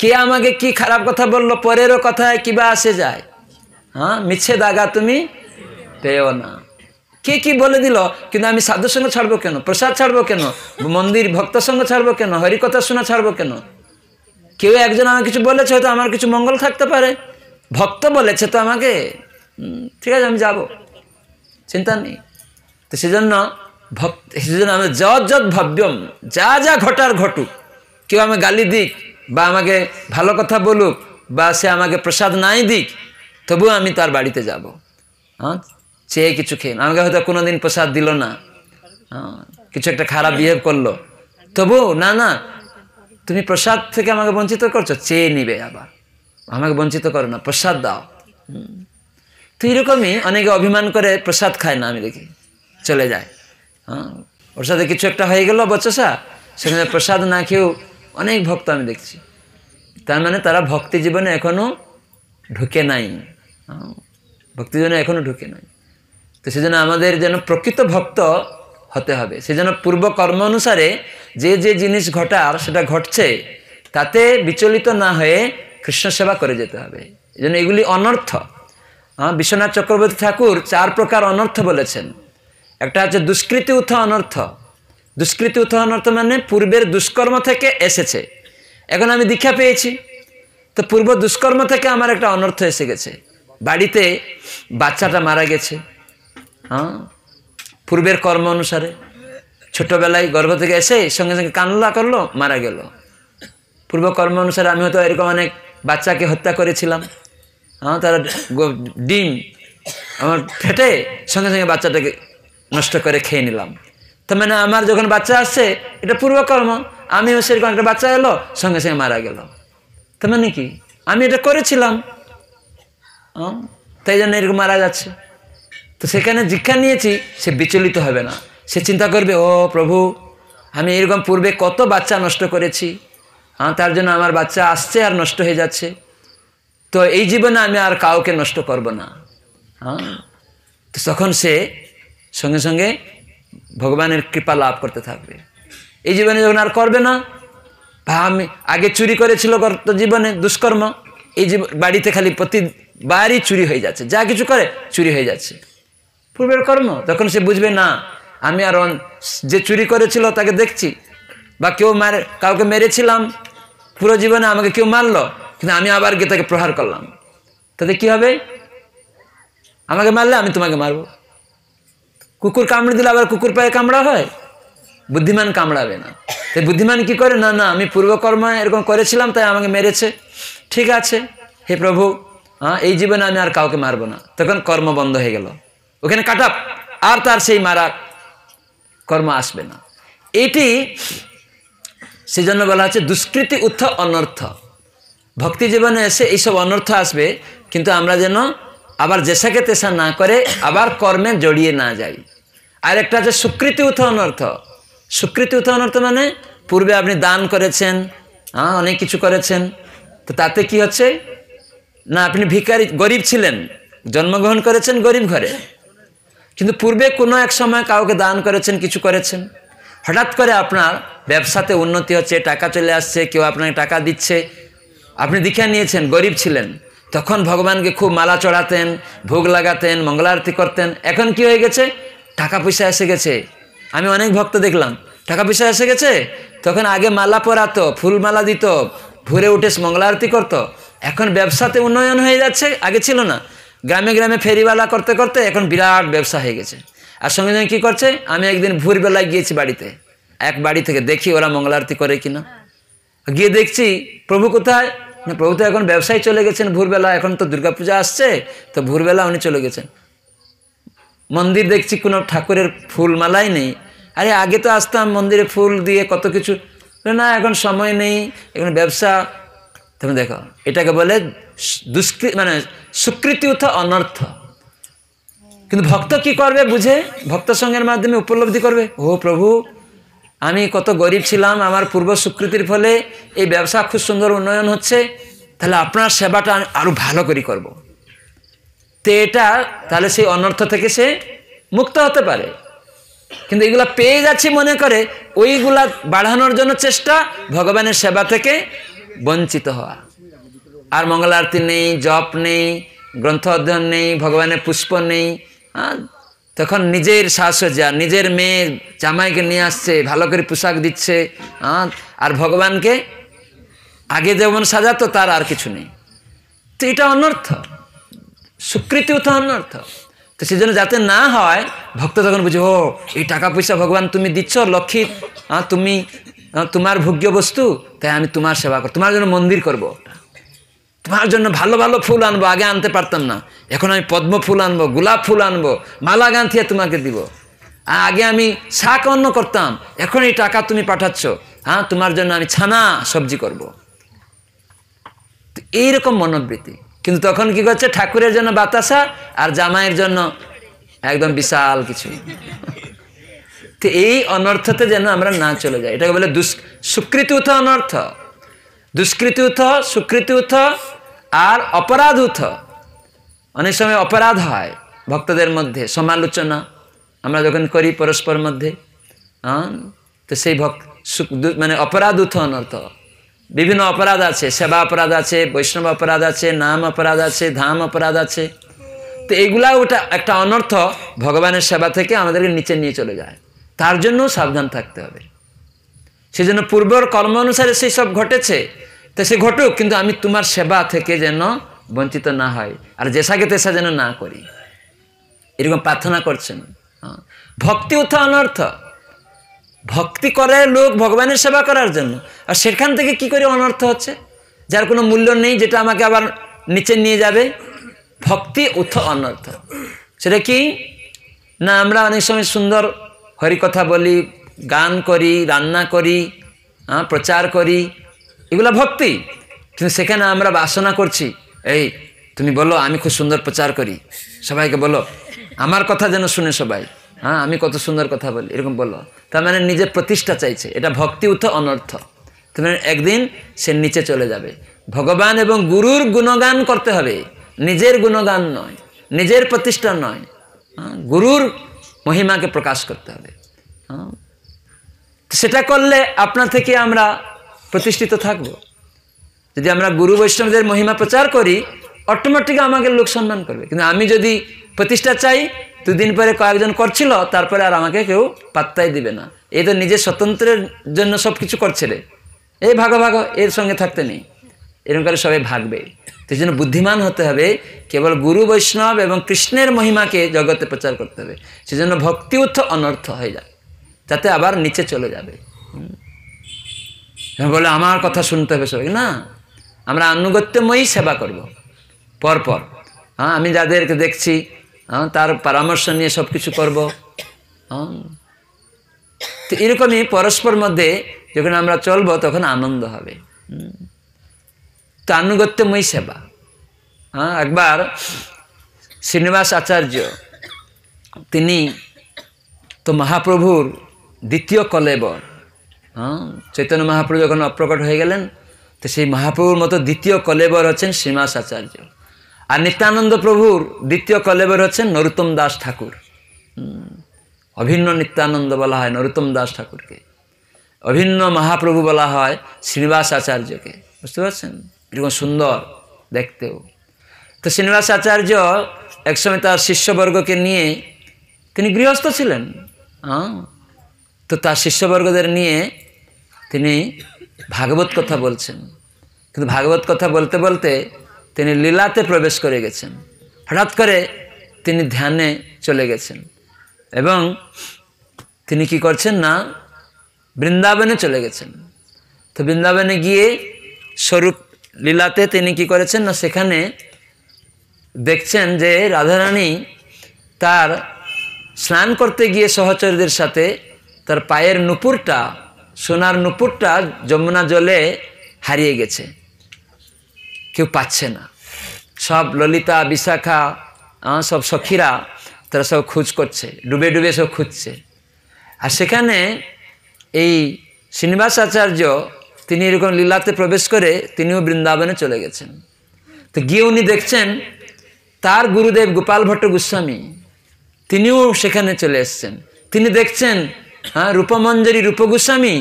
কে আমাকে কি খারাপ কথা বললো পরেরও কথায় কিবা আসে যায় হ্যাঁ মিছে দাগা তুমি পেও না কে কি বলে দিল কিন্তু আমি সাধুর সঙ্গে ছাড়বো কেন প্রসাদ ছাড়বো কেন মন্দির ভক্ত সঙ্গে ছাড়বো কেন হরিকথা শোনা ছাড়বো কেন কেউ একজন আমার কিছু বলেছে হয়তো আমার কিছু মঙ্গল থাকতে পারে ভক্ত বলেছে তো আমাকে ঠিক আছে আমি যাব চিন্তা নেই তো সেজন্য ভক্ত সেজন্য আমি যত যত ভাব্যম যা যা ঘটার ঘটুক কেউ আমি গালি দিক বা আমাকে ভালো কথা বলুক বা সে আমাকে প্রসাদ নাই দিক তবু আমি তার বাড়িতে যাব হ্যাঁ চেয়ে কিছু খেয়ে আমাকে হয়তো কোনো দিন প্রসাদ দিল না কিছু একটা খারাপ বিহেভ করলো তবু না না তুমি প্রসাদ থেকে আমাকে বঞ্চিত করছো চেয়ে নিবে আবার আমাকে বঞ্চিত করো না প্রসাদ দাও তো এরকমই অনেকে অভিমান করে প্রসাদ খায় না আমি দেখি চলে যায় হ্যাঁ ওর সাথে কিছু একটা হয়ে গেল বচসা সেখানে প্রসাদ না খেয়েও অনেক ভক্ত আমি দেখছি তার মানে তারা ভক্তি জীবনে এখনও ঢুকে নাই হ্যাঁ। ভক্তি জীবনে এখনও ঢুকে নাই তো সেজন্য আমাদের যেন প্রকৃত ভক্ত হতে হবে সেজন্য পূর্ব কর্ম অনুসারে যে যে জিনিস ঘটার সেটা ঘটছে তাতে বিচলিত না হয়ে কৃষ্ণ সেবা করে যেতে হবে এই জন্য এগুলি অনর্থ বিশ্বনাথ চক্রবর্তী ঠাকুর চার প্রকার অনর্থ বলেছেন একটা হচ্ছে দুষ্কৃতি উথ অনর্থ দুষ্কৃতি উথ অনর্থ মানে পূর্বের দুষ্কর্ম থেকে এসেছে এখন আমি দীক্ষা পেয়েছি তো পূর্ব দুষ্কর্ম থেকে আমার একটা অনর্থ এসে গেছে বাড়িতে বাচ্চাটা মারা গেছে হ্যাঁ পূর্বের কর্ম অনুসারে ছোটবেলায় গর্ভ থেকে এসে সঙ্গে সঙ্গে কান্না করলো মারা গেল পূর্ব কর্ম অনুসারে আমি হয়তো এরকম অনেক বাচ্চাকে হত্যা করেছিলাম হ্যাঁ তারা ডিম আমার ফেটে সঙ্গে সঙ্গে বাচ্চাটাকে নষ্ট করে খেয়ে নিলাম তার মানে আমার যখন বাচ্চা আসছে এটা পূর্বকর্ম আমিও সেরকম একটা বাচ্চা এলো সঙ্গে সঙ্গে মারা গেল তার মানে কি আমি এটা করেছিলাম তাই জন্য এরকম মারা যাচ্ছে তো সেখানে দীক্ষা নিয়েছি সে বিচলিত হবে না সে চিন্তা করবে ও প্রভু আমি এরকম পূর্বে কত বাচ্চা নষ্ট করেছি তার জন্য আমার বাচ্চা আসছে আর নষ্ট হয়ে যাচ্ছে তো এই জীবনে আমি আর কাউকে নষ্ট করব না হ্যাঁ তো তখন সে সঙ্গে সঙ্গে ভগবানের কৃপা লাভ করতে থাকবে এই জীবনে যখন আর করবে না বা আমি আগে চুরি করেছিল গত জীবনে দুষ্কর্ম এই বাড়িতে খালি প্রতিবারই চুরি হয়ে যাচ্ছে যা কিছু করে চুরি হয়ে যাচ্ছে পূর্বের কর্ম তখন সে বুঝবে না আমি আর যে চুরি করেছিল তাকে দেখছি বা কেউ মারে কাউকে মেরেছিলাম পুরো জীবনে আমাকে কেউ মারলো কিন্তু আমি আবার গিয়ে তাকে প্রহার করলাম তাতে কি হবে আমাকে মারলে আমি তোমাকে মারব কুকুর কামড়ে দিলে আবার কুকুর পায়ে কামড়া হয় বুদ্ধিমান কামড়াবে না তাই বুদ্ধিমান কি করে না না আমি পূর্বকর্ম এরকম করেছিলাম তাই আমাকে মেরেছে ঠিক আছে হে প্রভু হ্যাঁ এই জীবনে আমি আর কাউকে মারবো না তখন কর্ম বন্ধ হয়ে গেল ওখানে কাট আর তার সেই মারা কর্ম আসবে না এটি সেজন্য বলা হচ্ছে দুষ্কৃতি উত্থ অনর্থ ভক্তি জীবনে এসে এইসব অনর্থ আসবে কিন্তু আমরা যেন আবার যেসাকে তেসা না করে আবার কর্মে জড়িয়ে না যাই আর একটা আছে সুকৃতি উত্থ অনর্থ সুকৃতি উত্থ অনর্থ মানে পূর্বে আপনি দান করেছেন হ্যাঁ অনেক কিছু করেছেন তো তাতে কি হচ্ছে না আপনি ভিকারি গরিব ছিলেন জন্মগ্রহণ করেছেন গরিব ঘরে কিন্তু পূর্বে কোনো এক সময় কাউকে দান করেছেন কিছু করেছেন হঠাৎ করে আপনার ব্যবসাতে উন্নতি হচ্ছে টাকা চলে আসছে কেউ আপনাকে টাকা দিচ্ছে আপনি দীক্ষা নিয়েছেন গরিব ছিলেন তখন ভগবানকে খুব মালা চড়াতেন ভোগ লাগাতেন মঙ্গলারতি করতেন এখন কি হয়ে গেছে টাকা পয়সা এসে গেছে আমি অনেক ভক্ত দেখলাম টাকা পয়সা এসে গেছে তখন আগে মালা পরাতো ফুলমালা দিত ভোরে উঠে মঙ্গলারতি করত এখন ব্যবসাতে উন্নয়ন হয়ে যাচ্ছে আগে ছিল না গ্রামে গ্রামে ফেরিওয়ালা করতে করতে এখন বিরাট ব্যবসা হয়ে গেছে আর সঙ্গে সঙ্গে কী করছে আমি একদিন ভোরবেলায় গিয়েছি বাড়িতে এক বাড়ি থেকে দেখি ওরা মঙ্গলারতি করে কিনা গিয়ে দেখছি প্রভু কোথায় না প্রভু তো এখন ব্যবসায় চলে গেছেন ভোরবেলা এখন তো দুর্গাপূজা আসছে তো ভোরবেলা উনি চলে গেছেন মন্দির দেখছি কোনো ঠাকুরের ফুল মালাই নেই আরে আগে তো আসতাম মন্দিরে ফুল দিয়ে কত কিছু না এখন সময় নেই এখন ব্যবসা তুমি দেখো এটাকে বলে দুষ্কৃ মানে সুকৃতি অনর্থ কিন্তু ভক্ত কি করবে বুঝে ভক্ত সঙ্গের মাধ্যমে উপলব্ধি করবে ও প্রভু আমি কত গরিব ছিলাম আমার পূর্ব স্বীকৃতির ফলে এই ব্যবসা খুব সুন্দর উন্নয়ন হচ্ছে তাহলে আপনার সেবাটা আমি আরও ভালো করে করব। তো এটা তাহলে সেই অনর্থ থেকে সে মুক্ত হতে পারে কিন্তু এগুলা পেয়ে যাচ্ছি মনে করে ওইগুলা বাড়ানোর জন্য চেষ্টা ভগবানের সেবা থেকে বঞ্চিত হওয়া আর মঙ্গল আরতি নেই জপ নেই গ্রন্থ অধ্যয়ন নেই ভগবানের পুষ্প নেই তখন নিজের সাজসজ্জা নিজের মেয়ে জামাইকে নিয়ে আসছে ভালো করে পোশাক দিচ্ছে আর ভগবানকে আগে যেমন সাজাতো তার আর কিছু নেই তো এটা অনর্থ সুকৃতিও তো অনর্থ তো সেজন্য যাতে না হয় ভক্ত তখন বুঝে ও এই টাকা পয়সা ভগবান তুমি দিচ্ছ লক্ষ্মী তুমি তোমার ভোগ্য বস্তু তাই আমি তোমার সেবা করবো তোমার জন্য মন্দির করবো ওটা তোমার জন্য ভালো ভালো ফুল আনবো আগে আনতে পারতাম না এখন আমি পদ্ম ফুল আনবো গোলাপ ফুল আনবো মালা গাঁথিয়া তোমাকে দিব আগে আমি শাক অন্ন করতাম এখন এই টাকা তুমি পাঠাচ্ছ হ্যাঁ তোমার জন্য আমি ছানা সবজি করব। তো এইরকম মনোবৃত্তি কিন্তু তখন কি করছে ঠাকুরের জন্য বাতাসা আর জামাইয়ের জন্য একদম বিশাল কিছু তো এই অনর্থতে যেন আমরা না চলে যাই এটাকে বলে দুষ্ উথ অনর্থ দুষ্কৃতি উথ সুকৃতি উথ আর অপরাধূত অনেক সময় অপরাধ হয় ভক্তদের মধ্যে সমালোচনা আমরা যখন করি পরস্পর মধ্যে তো সেই ভক্ত মানে অপরাধূত অনর্থ বিভিন্ন অপরাধ আছে সেবা অপরাধ আছে বৈষ্ণব অপরাধ আছে নাম অপরাধ আছে ধাম অপরাধ আছে তো এইগুলা ওটা একটা অনর্থ ভগবানের সেবা থেকে আমাদেরকে নিচে নিয়ে চলে যায় তার জন্য সাবধান থাকতে হবে সেজন্য পূর্বর কর্ম অনুসারে সেই সব ঘটেছে তো সে ঘটুক কিন্তু আমি তোমার সেবা থেকে যেন বঞ্চিত না হয় আর যেসাকে তেসা যেন না করি এরকম প্রার্থনা করছেন হ্যাঁ। ভক্তি উত্থ অনর্থ ভক্তি করে লোক ভগবানের সেবা করার জন্য আর সেখান থেকে কি করে অনর্থ হচ্ছে যার কোনো মূল্য নেই যেটা আমাকে আবার নিচে নিয়ে যাবে ভক্তি উত্থ অনর্থ সেটা কি না আমরা অনেক সময় সুন্দর হরিকথা বলি গান করি রান্না করি হ্যাঁ, প্রচার করি এগুলো ভক্তি কিন্তু সেখানে আমরা বাসনা করছি এই তুমি বলো আমি খুব সুন্দর প্রচার করি সবাইকে বলো আমার কথা যেন শুনে সবাই হ্যাঁ আমি কত সুন্দর কথা বলি এরকম বলো তার মানে নিজের প্রতিষ্ঠা চাইছে এটা ভক্তি উত্থ অনর্থ তুমি মানে একদিন সে নিচে চলে যাবে ভগবান এবং গুরুর গুণগান করতে হবে নিজের গুণগান নয় নিজের প্রতিষ্ঠা নয় হ্যাঁ, গুরুর মহিমাকে প্রকাশ করতে হবে হ্যাঁ, সেটা করলে আপনার থেকে আমরা প্রতিষ্ঠিত থাকব যদি আমরা গুরু বৈষ্ণবদের মহিমা প্রচার করি অটোমেটিক আমাকে লোক সম্মান করবে কিন্তু আমি যদি প্রতিষ্ঠা চাই দুদিন পরে কয়েকজন করছিল তারপরে আর আমাকে কেউ পাত্তাই দিবে না এ তো নিজের স্বতন্ত্রের জন্য সব কিছু করছে রে এ ভাগো ভাগো এর সঙ্গে থাকতে নেই এরকম করে সবাই ভাগবে সেই জন্য বুদ্ধিমান হতে হবে কেবল গুরু বৈষ্ণব এবং কৃষ্ণের মহিমাকে জগতে প্রচার করতে হবে সেজন্য ভক্তি উত্থ অনর্থ হয়ে যায় যাতে আবার নিচে চলে যাবে বলে আমার কথা শুনতে হবে সবাই না আমরা আনুগত্যময়ী সেবা করব পরপর হ্যাঁ আমি যাদেরকে দেখছি হ্যাঁ তার পরামর্শ নিয়ে সব কিছু করবো হ্যাঁ। তো এরকমই পরস্পর মধ্যে যখন আমরা চলব তখন আনন্দ হবে তো আনুগত্যময়ী সেবা হ্যাঁ একবার শ্রীনিবাস আচার্য তিনি তো মহাপ্রভুর দ্বিতীয় কলেবর হ্যাঁ চৈতন্য মহাপ্রভু যখন অপ্রকট হয়ে গেলেন তো সেই মহাপ্রভুর মতো দ্বিতীয় কলেবর হচ্ছেন আচার্য আর নিত্যানন্দ প্রভুর দ্বিতীয় কলেবর হচ্ছেন নরুত্তম দাস ঠাকুর অভিন্ন নিত্যানন্দ বলা হয় নরুত্তম দাস ঠাকুরকে অভিন্ন মহাপ্রভু বলা হয় শ্রীনিবাস আচার্যকে বুঝতে পারছেন এরকম সুন্দর দেখতেও তো শ্রীনিবাস আচার্য একসময় তার শিষ্যবর্গকে নিয়ে তিনি গৃহস্থ ছিলেন হ্যাঁ তো তার শিষ্যবর্গদের নিয়ে তিনি ভাগবত কথা বলছেন কিন্তু ভাগবত কথা বলতে বলতে তিনি লীলাতে প্রবেশ করে গেছেন হঠাৎ করে তিনি ধ্যানে চলে গেছেন এবং তিনি কি করছেন না বৃন্দাবনে চলে গেছেন তো বৃন্দাবনে গিয়ে স্বরূপ লীলাতে তিনি কি করেছেন না সেখানে দেখছেন যে রাধারানী তার স্নান করতে গিয়ে সহচরীদের সাথে তার পায়ের নুপুরটা সোনার নুপুরটা যমুনা জলে হারিয়ে গেছে কেউ পাচ্ছে না সব ললিতা বিশাখা সব সখীরা তারা সব খোঁজ করছে ডুবে ডুবে সব খুঁজছে আর সেখানে এই শ্রীনিবাস আচার্য তিনি এরকম লীলাতে প্রবেশ করে তিনিও বৃন্দাবনে চলে গেছেন তো গিয়ে উনি দেখছেন তার গুরুদেব গোপাল ভট্ট গোস্বামী তিনিও সেখানে চলে এসছেন তিনি দেখছেন হ্যাঁ রূপ রূপগোস্বামী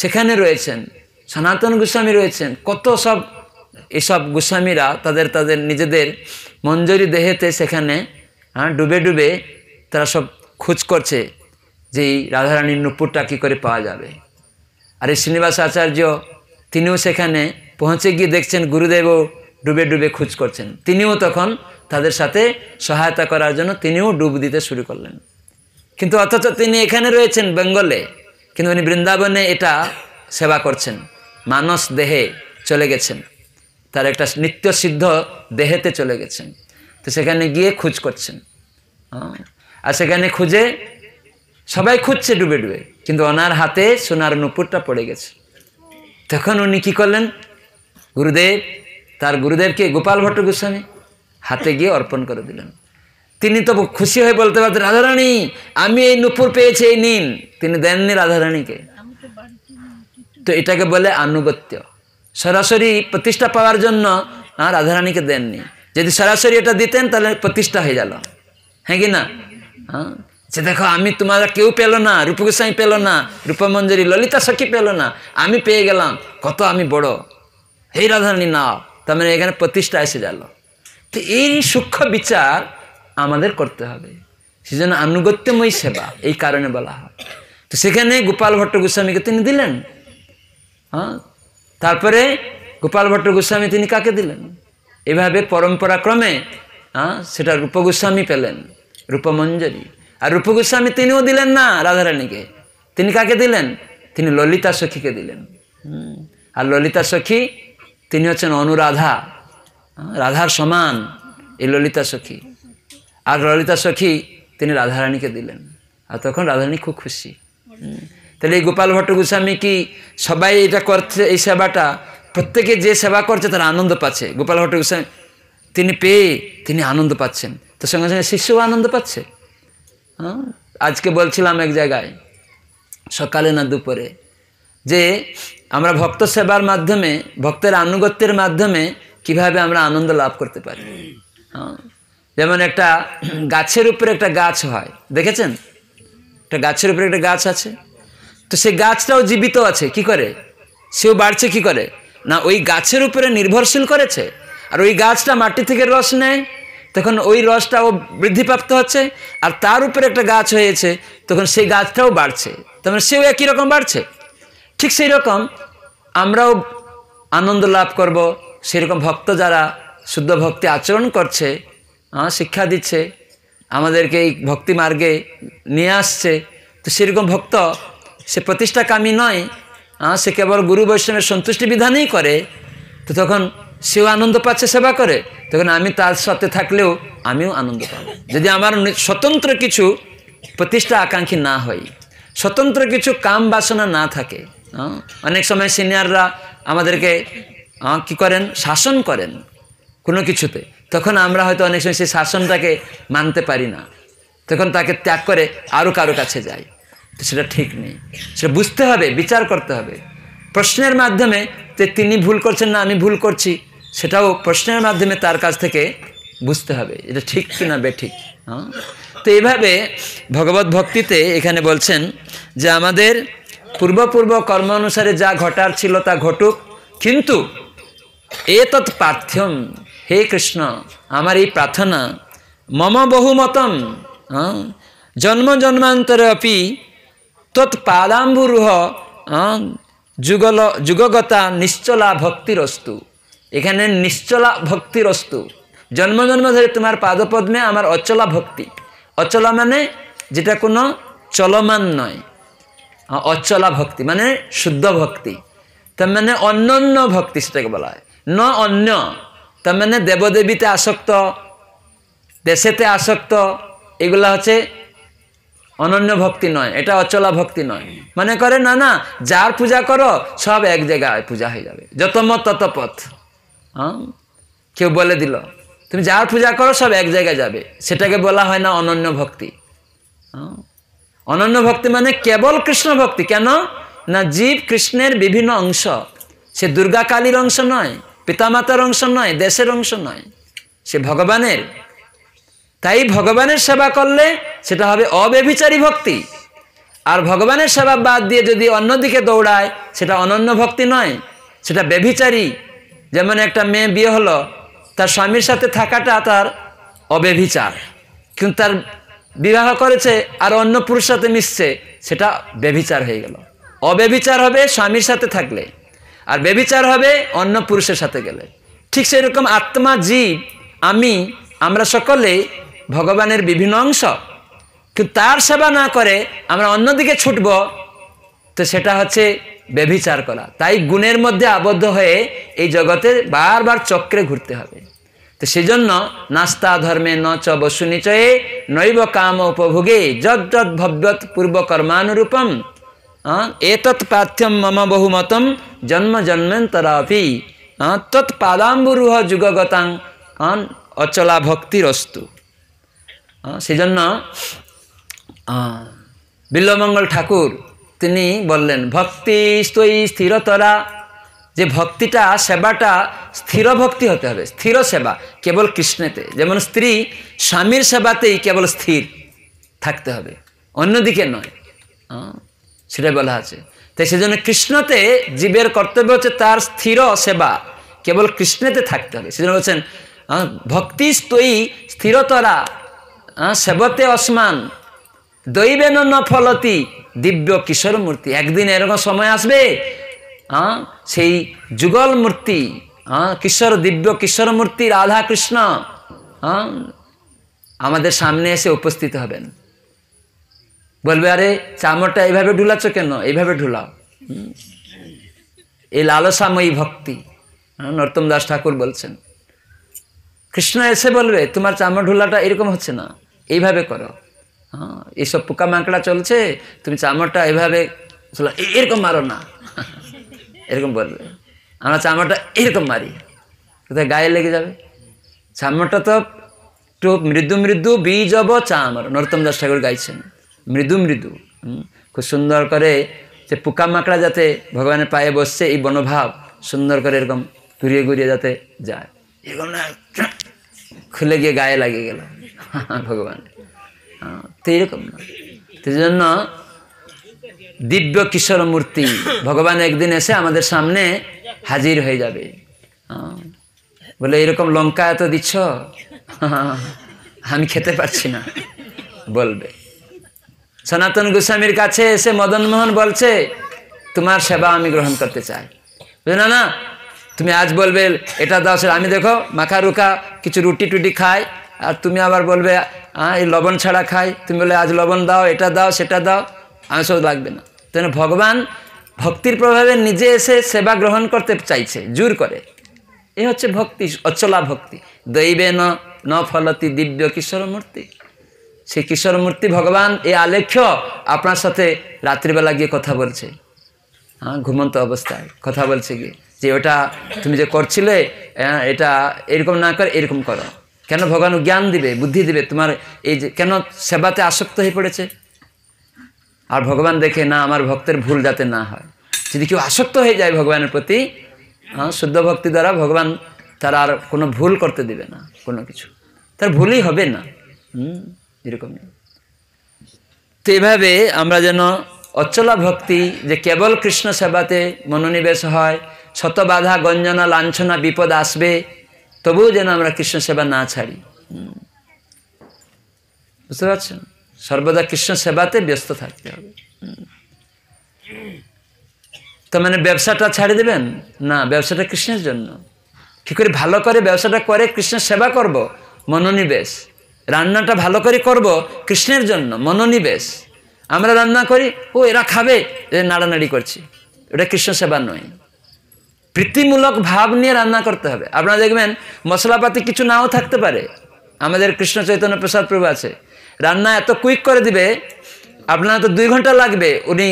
সেখানে রয়েছেন সনাতন গোস্বামী রয়েছেন কত সব এসব গোস্বামীরা তাদের তাদের নিজেদের মঞ্জরি দেহেতে সেখানে হ্যাঁ ডুবে ডুবে তারা সব খোঁজ করছে যে এই রাধারানীর নূপুরটা কী করে পাওয়া যাবে আর এই শ্রীনিবাস আচার্য তিনিও সেখানে পৌঁছে গিয়ে দেখছেন গুরুদেবও ডুবে ডুবে খোঁজ করছেন তিনিও তখন তাদের সাথে সহায়তা করার জন্য তিনিও ডুব দিতে শুরু করলেন কিন্তু অথচ তিনি এখানে রয়েছেন বেঙ্গলে কিন্তু উনি বৃন্দাবনে এটা সেবা করছেন মানস দেহে চলে গেছেন তার একটা নিত্য সিদ্ধ দেহেতে চলে গেছেন তো সেখানে গিয়ে খুঁজ করছেন আর সেখানে খুঁজে সবাই খুঁজছে ডুবে ডুবে কিন্তু ওনার হাতে সোনার নুপুরটা পড়ে গেছে তখন উনি কী করলেন গুরুদেব তার গুরুদেবকে গোপাল ভট্ট গোস্বামী হাতে গিয়ে অর্পণ করে দিলেন তিনি তো খুশি হয়ে বলতে পারতেন রাধারানী আমি এই নুপুর পেয়েছি এই নিন তিনি দেননি রাধারানীকে তো এটাকে বলে আনুগত্য সরাসরি প্রতিষ্ঠা পাওয়ার জন্য রাধারানীকে দেননি যদি সরাসরি এটা দিতেন তাহলে প্রতিষ্ঠা হয়ে গেল হ্যাঁ কি না হ্যাঁ যে দেখো আমি তোমারা কেউ পেল না রূপগোস্বামী পেল না রূপমঞ্জুরি ললিতা সখী পেল না আমি পেয়ে গেলাম কত আমি বড় হে রাধারানী নাও তার মানে এখানে প্রতিষ্ঠা এসে গেল তো এই সূক্ষ্ম বিচার আমাদের করতে হবে সেজন্য আনুগত্যময়ী সেবা এই কারণে বলা হয় তো সেখানে গোপাল ভট্ট গোস্বামীকে তিনি দিলেন হ্যাঁ তারপরে গোপাল ভট্ট গোস্বামী তিনি কাকে দিলেন এভাবে পরম্পরাক্রমে হ্যাঁ সেটা রূপগোস্বামী পেলেন রূপমঞ্জরি আর রূপগোস্বামী তিনিও দিলেন না রাধারানীকে তিনি কাকে দিলেন তিনি ললিতা সখীকে দিলেন আর ললিতা সখী তিনি হচ্ছেন অনুরাধা হ্যাঁ, রাধার সমান এই ললিতা সখী আর ললিতা সখী তিনি রাধারানীকে দিলেন আর তখন রাধারানী খুব খুশি তাহলে এই গোপাল ভট্ট গোস্বামী কি সবাই এটা করছে এই সেবাটা প্রত্যেকে যে সেবা করছে তারা আনন্দ পাচ্ছে গোপাল ভট্ট গোস্বামী তিনি পেয়ে তিনি আনন্দ পাচ্ছেন তো সঙ্গে সঙ্গে শিষ্যও আনন্দ পাচ্ছে হ্যাঁ আজকে বলছিলাম এক জায়গায় সকালে না দুপুরে যে আমরা ভক্ত সেবার মাধ্যমে ভক্তের আনুগত্যের মাধ্যমে কিভাবে আমরা আনন্দ লাভ করতে পারি হ্যাঁ যেমন একটা গাছের উপরে একটা গাছ হয় দেখেছেন একটা গাছের উপরে একটা গাছ আছে তো সেই গাছটাও জীবিত আছে কি করে সেও বাড়ছে কি করে না ওই গাছের উপরে নির্ভরশীল করেছে আর ওই গাছটা মাটি থেকে রস নেয় তখন ওই রসটাও বৃদ্ধিপ্রাপ্ত হচ্ছে আর তার উপরে একটা গাছ হয়েছে তখন সেই গাছটাও বাড়ছে তখন মানে সেও একই রকম বাড়ছে ঠিক সেই রকম আমরাও আনন্দ লাভ করব সেরকম ভক্ত যারা শুদ্ধ ভক্তি আচরণ করছে হ্যাঁ শিক্ষা দিচ্ছে আমাদেরকে এই ভক্তি মার্গে নিয়ে আসছে তো সেরকম ভক্ত সে প্রতিষ্ঠা নয় হ্যাঁ সে কেবল গুরু বৈষ্ণবের সন্তুষ্টি বিধানই করে তো তখন সেও আনন্দ পাচ্ছে সেবা করে তখন আমি তার সাথে থাকলেও আমিও আনন্দ পাবো যদি আমার স্বতন্ত্র কিছু প্রতিষ্ঠা আকাঙ্ক্ষী না হই স্বতন্ত্র কিছু কাম বাসনা না থাকে অনেক সময় সিনিয়ররা আমাদেরকে কি করেন শাসন করেন কোনো কিছুতে তখন আমরা হয়তো অনেক সময় সেই শাসনটাকে মানতে পারি না তখন তাকে ত্যাগ করে আরও কারো কাছে যাই তো সেটা ঠিক নেই সেটা বুঝতে হবে বিচার করতে হবে প্রশ্নের মাধ্যমে যে তিনি ভুল করছেন না আমি ভুল করছি সেটাও প্রশ্নের মাধ্যমে তার কাছ থেকে বুঝতে হবে এটা ঠিক কি না বেঠিক হ্যাঁ তো এইভাবে ভগবত ভক্তিতে এখানে বলছেন যে আমাদের পূর্বপূর্ব কর্ম অনুসারে যা ঘটার ছিল তা ঘটুক কিন্তু এ তৎ পার্থম হে কৃষ্ণ আমার এই প্রার্থনা মম বহুমতম হ্যাঁ? জন্ম জন্মান্তরে অপি তৎপাদাম্বুরুহ হ্যাঁ? যুগল যুগগতা নিশ্চলা ভক্তিরস্তু এখানে নিশ্চলা ভক্তিরস্তু অস্তু জন্ম জন্ম ধরে তোমার পাদপদ্মে আমার অচলা ভক্তি অচলা মানে যেটা কোনো চলমান নয় অচলা ভক্তি মানে শুদ্ধ ভক্তি তার মানে অন্যান্য ভক্তি সেটাকে বলা হয় ন অন্য তার মানে দেবদেবীতে আসক্ত দেশেতে আসক্ত এগুলা হচ্ছে অনন্য ভক্তি নয় এটা অচলা ভক্তি নয় মনে করে না না যার পূজা করো সব এক জায়গায় পূজা হয়ে যাবে যত মত তত পথ হ্যাঁ কেউ বলে দিল তুমি যার পূজা করো সব এক জায়গায় যাবে সেটাকে বলা হয় না অনন্য ভক্তি অনন্য ভক্তি মানে কেবল কৃষ্ণ ভক্তি কেন না জীব কৃষ্ণের বিভিন্ন অংশ সে দুর্গা কালীর অংশ নয় পিতামাতার অংশ নয় দেশের অংশ নয় সে ভগবানের তাই ভগবানের সেবা করলে সেটা হবে অব্যভিচারী ভক্তি আর ভগবানের সেবা বাদ দিয়ে যদি অন্যদিকে দৌড়ায় সেটা অনন্য ভক্তি নয় সেটা ব্যভিচারী যেমন একটা মেয়ে বিয়ে হলো তার স্বামীর সাথে থাকাটা তার অব্যভিচার কিন্তু তার বিবাহ করেছে আর অন্য পুরুষ সাথে মিশছে সেটা ব্যভিচার হয়ে গেল অব্যভিচার হবে স্বামীর সাথে থাকলে আর বেবিচার হবে অন্য পুরুষের সাথে গেলে ঠিক সেরকম আত্মা জীব আমি আমরা সকলে ভগবানের বিভিন্ন অংশ কিন্তু তার সেবা না করে আমরা অন্যদিকে ছুটব তো সেটা হচ্ছে ব্যভিচার করা তাই গুণের মধ্যে আবদ্ধ হয়ে এই জগতে বারবার চক্রে ঘুরতে হবে তো সেজন্য নাস্তা ধর্মে ন চ বসু নিচয়ে নৈব কাম উপভোগে যজ্জৎ ভব্যৎ পূর্ব কর্মানুরূপম এতৎ পাথ্যম মম বহুমতম জন্ম জন্মেন্তরাপি তৎ পাদাম্বুরুহ যুগগতাং অচলা ভক্তিরস্তু অস্তু সেজন্য বিল্লমঙ্গল ঠাকুর তিনি বললেন ভক্তি স্তৈ স্থিরতরা যে ভক্তিটা সেবাটা স্থির ভক্তি হতে হবে স্থির সেবা কেবল কৃষ্ণেতে যেমন স্ত্রী স্বামীর সেবাতেই কেবল স্থির থাকতে হবে অন্যদিকে নয় সেটা বলা আছে তাই সেজন্য কৃষ্ণতে জীবের কর্তব্য হচ্ছে তার স্থির সেবা কেবল কৃষ্ণেতে থাকতে হবে সেজন্য বলছেন ভক্তি স্তয়ী স্থিরতরা সেবতে অসমান দৈবেন ন ফলতি দিব্য কিশোর মূর্তি একদিন এরকম সময় আসবে সেই যুগল মূর্তি কিশোর দিব্য কিশোর মূর্তি রাধা কৃষ্ণ আমাদের সামনে এসে উপস্থিত হবেন বলবে আরে চামড়টা এইভাবে ঢুলাচ্ছ কেন এইভাবে ঢুলাও এই লালসাময়ী ভক্তি হ্যাঁ, নর্তম দাস ঠাকুর বলছেন কৃষ্ণ এসে বলবে তোমার চামড় ঢুলাটা এরকম হচ্ছে না এইভাবে করো হ্যাঁ এইসব পোকামাকড়া চলছে তুমি চামড়টা এভাবে এরকম মারো না এরকম বলবে আমরা চামড়টা এরকম মারি কোথায় গায়ে লেগে যাবে চামড়টা তো একটু মৃদু মৃদু বীজ অব চামড় নরতম দাস ঠাকুর গাইছেন মৃদু মৃদু খুব সুন্দর করে যে মাকড়া যাতে ভগবানের পায়ে বসছে এই বনভাব সুন্দর করে এরকম ঘুরিয়ে ঘুরিয়ে যাতে যায় এরকম না খুলে গিয়ে গায়ে লাগিয়ে গেল ভগবান হ্যাঁ, তো এরকম না সেই জন্য দিব্য কিশোর মূর্তি ভগবান একদিন এসে আমাদের সামনে হাজির হয়ে যাবে হ্যাঁ, বলে এরকম লঙ্কা এত দিচ্ছ আমি খেতে পারছি না বলবে সনাতন গোস্বামীর কাছে এসে মদন মোহন বলছে তোমার সেবা আমি গ্রহণ করতে চাই বুঝলে না তুমি আজ বলবে এটা দাও আমি দেখো মাখা রুখা কিছু রুটি টুটি খাই আর তুমি আবার বলবে হ্যাঁ এই লবণ ছাড়া খাই তুমি বলে আজ লবণ দাও এটা দাও সেটা দাও আমি সব লাগবে না তেন ভগবান ভক্তির প্রভাবে নিজে এসে সেবা গ্রহণ করতে চাইছে জোর করে এ হচ্ছে ভক্তি অচলা ভক্তি দৈবে ন ফলতি দিব্য কিশোর মূর্তি সেই কিশোর মূর্তি ভগবান এ আলেখ্য আপনার সাথে রাত্রিবেলা গিয়ে কথা বলছে হ্যাঁ ঘুমন্ত অবস্থায় কথা বলছে গিয়ে যে ওটা তুমি যে করছিলে এটা এরকম না করে এরকম করো কেন ভগবান জ্ঞান দিবে বুদ্ধি দিবে তোমার এই যে কেন সেবাতে আসক্ত হয়ে পড়েছে আর ভগবান দেখে না আমার ভক্তের ভুল যাতে না হয় যদি কেউ আসক্ত হয়ে যায় ভগবানের প্রতি হ্যাঁ শুদ্ধ ভক্তি দ্বারা ভগবান তার আর কোনো ভুল করতে দিবে না কোনো কিছু তার ভুলই হবে না হুম এরকম তো এভাবে আমরা যেন অচলা ভক্তি যে কেবল কৃষ্ণ সেবাতে মনোনিবেশ হয় শত বাধা গঞ্জনা লাঞ্ছনা বিপদ আসবে তবুও যেন আমরা কৃষ্ণ সেবা না ছাড়ি বুঝতে পারছেন সর্বদা কৃষ্ণ সেবাতে ব্যস্ত থাকতে হবে তো মানে ব্যবসাটা ছাড়ে দেবেন না ব্যবসাটা কৃষ্ণের জন্য কি করে ভালো করে ব্যবসাটা করে কৃষ্ণ সেবা করব মনোনিবেশ রান্নাটা ভালো করে করব কৃষ্ণের জন্য মনোনিবেশ আমরা রান্না করি ও এরা খাবে নাড়ানাড়ি করছি ওটা কৃষ্ণ সেবা নয় প্রীতিমূলক ভাব নিয়ে রান্না করতে হবে আপনারা দেখবেন মশলাপাতি কিছু নাও থাকতে পারে আমাদের কৃষ্ণ চৈতন্য প্রসাদ প্রভু আছে রান্না এত কুইক করে দিবে আপনার তো দুই ঘন্টা লাগবে উনি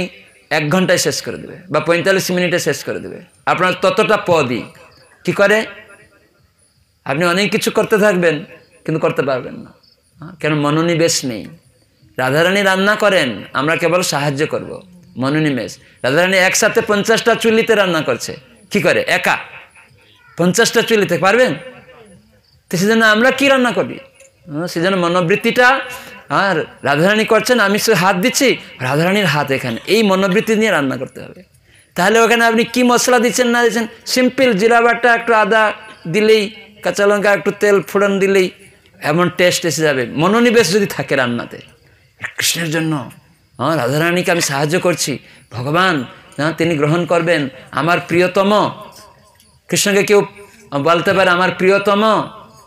এক ঘন্টায় শেষ করে দেবে বা পঁয়তাল্লিশ মিনিটে শেষ করে দেবে আপনার ততটা পদই কি করে আপনি অনেক কিছু করতে থাকবেন কিন্তু করতে পারবেন না কেন মনোনিবেশ নেই রাধারানী রান্না করেন আমরা কেবল সাহায্য করব। মনোনিবেশ রাধারানী একসাথে পঞ্চাশটা চুল্লিতে রান্না করছে কি করে একা পঞ্চাশটা চুল্লিতে পারবেন তো সেজন্য আমরা কি রান্না করি সেজন্য মনোবৃত্তিটা আর রাধারানী করছেন আমি সে হাত দিচ্ছি রাধারানীর হাত এখানে এই মনোবৃত্তি নিয়ে রান্না করতে হবে তাহলে ওখানে আপনি কি মশলা দিচ্ছেন না দিচ্ছেন সিম্পল জিরা বাটা একটু আদা দিলেই কাঁচা লঙ্কা একটু তেল ফোড়ন দিলেই এমন টেস্ট এসে যাবে মনোনিবেশ যদি থাকে রান্নাতে কৃষ্ণের জন্য হ্যাঁ রাধারানীকে আমি সাহায্য করছি ভগবান হ্যাঁ তিনি গ্রহণ করবেন আমার প্রিয়তম কৃষ্ণকে কেউ বলতে পারে আমার প্রিয়তম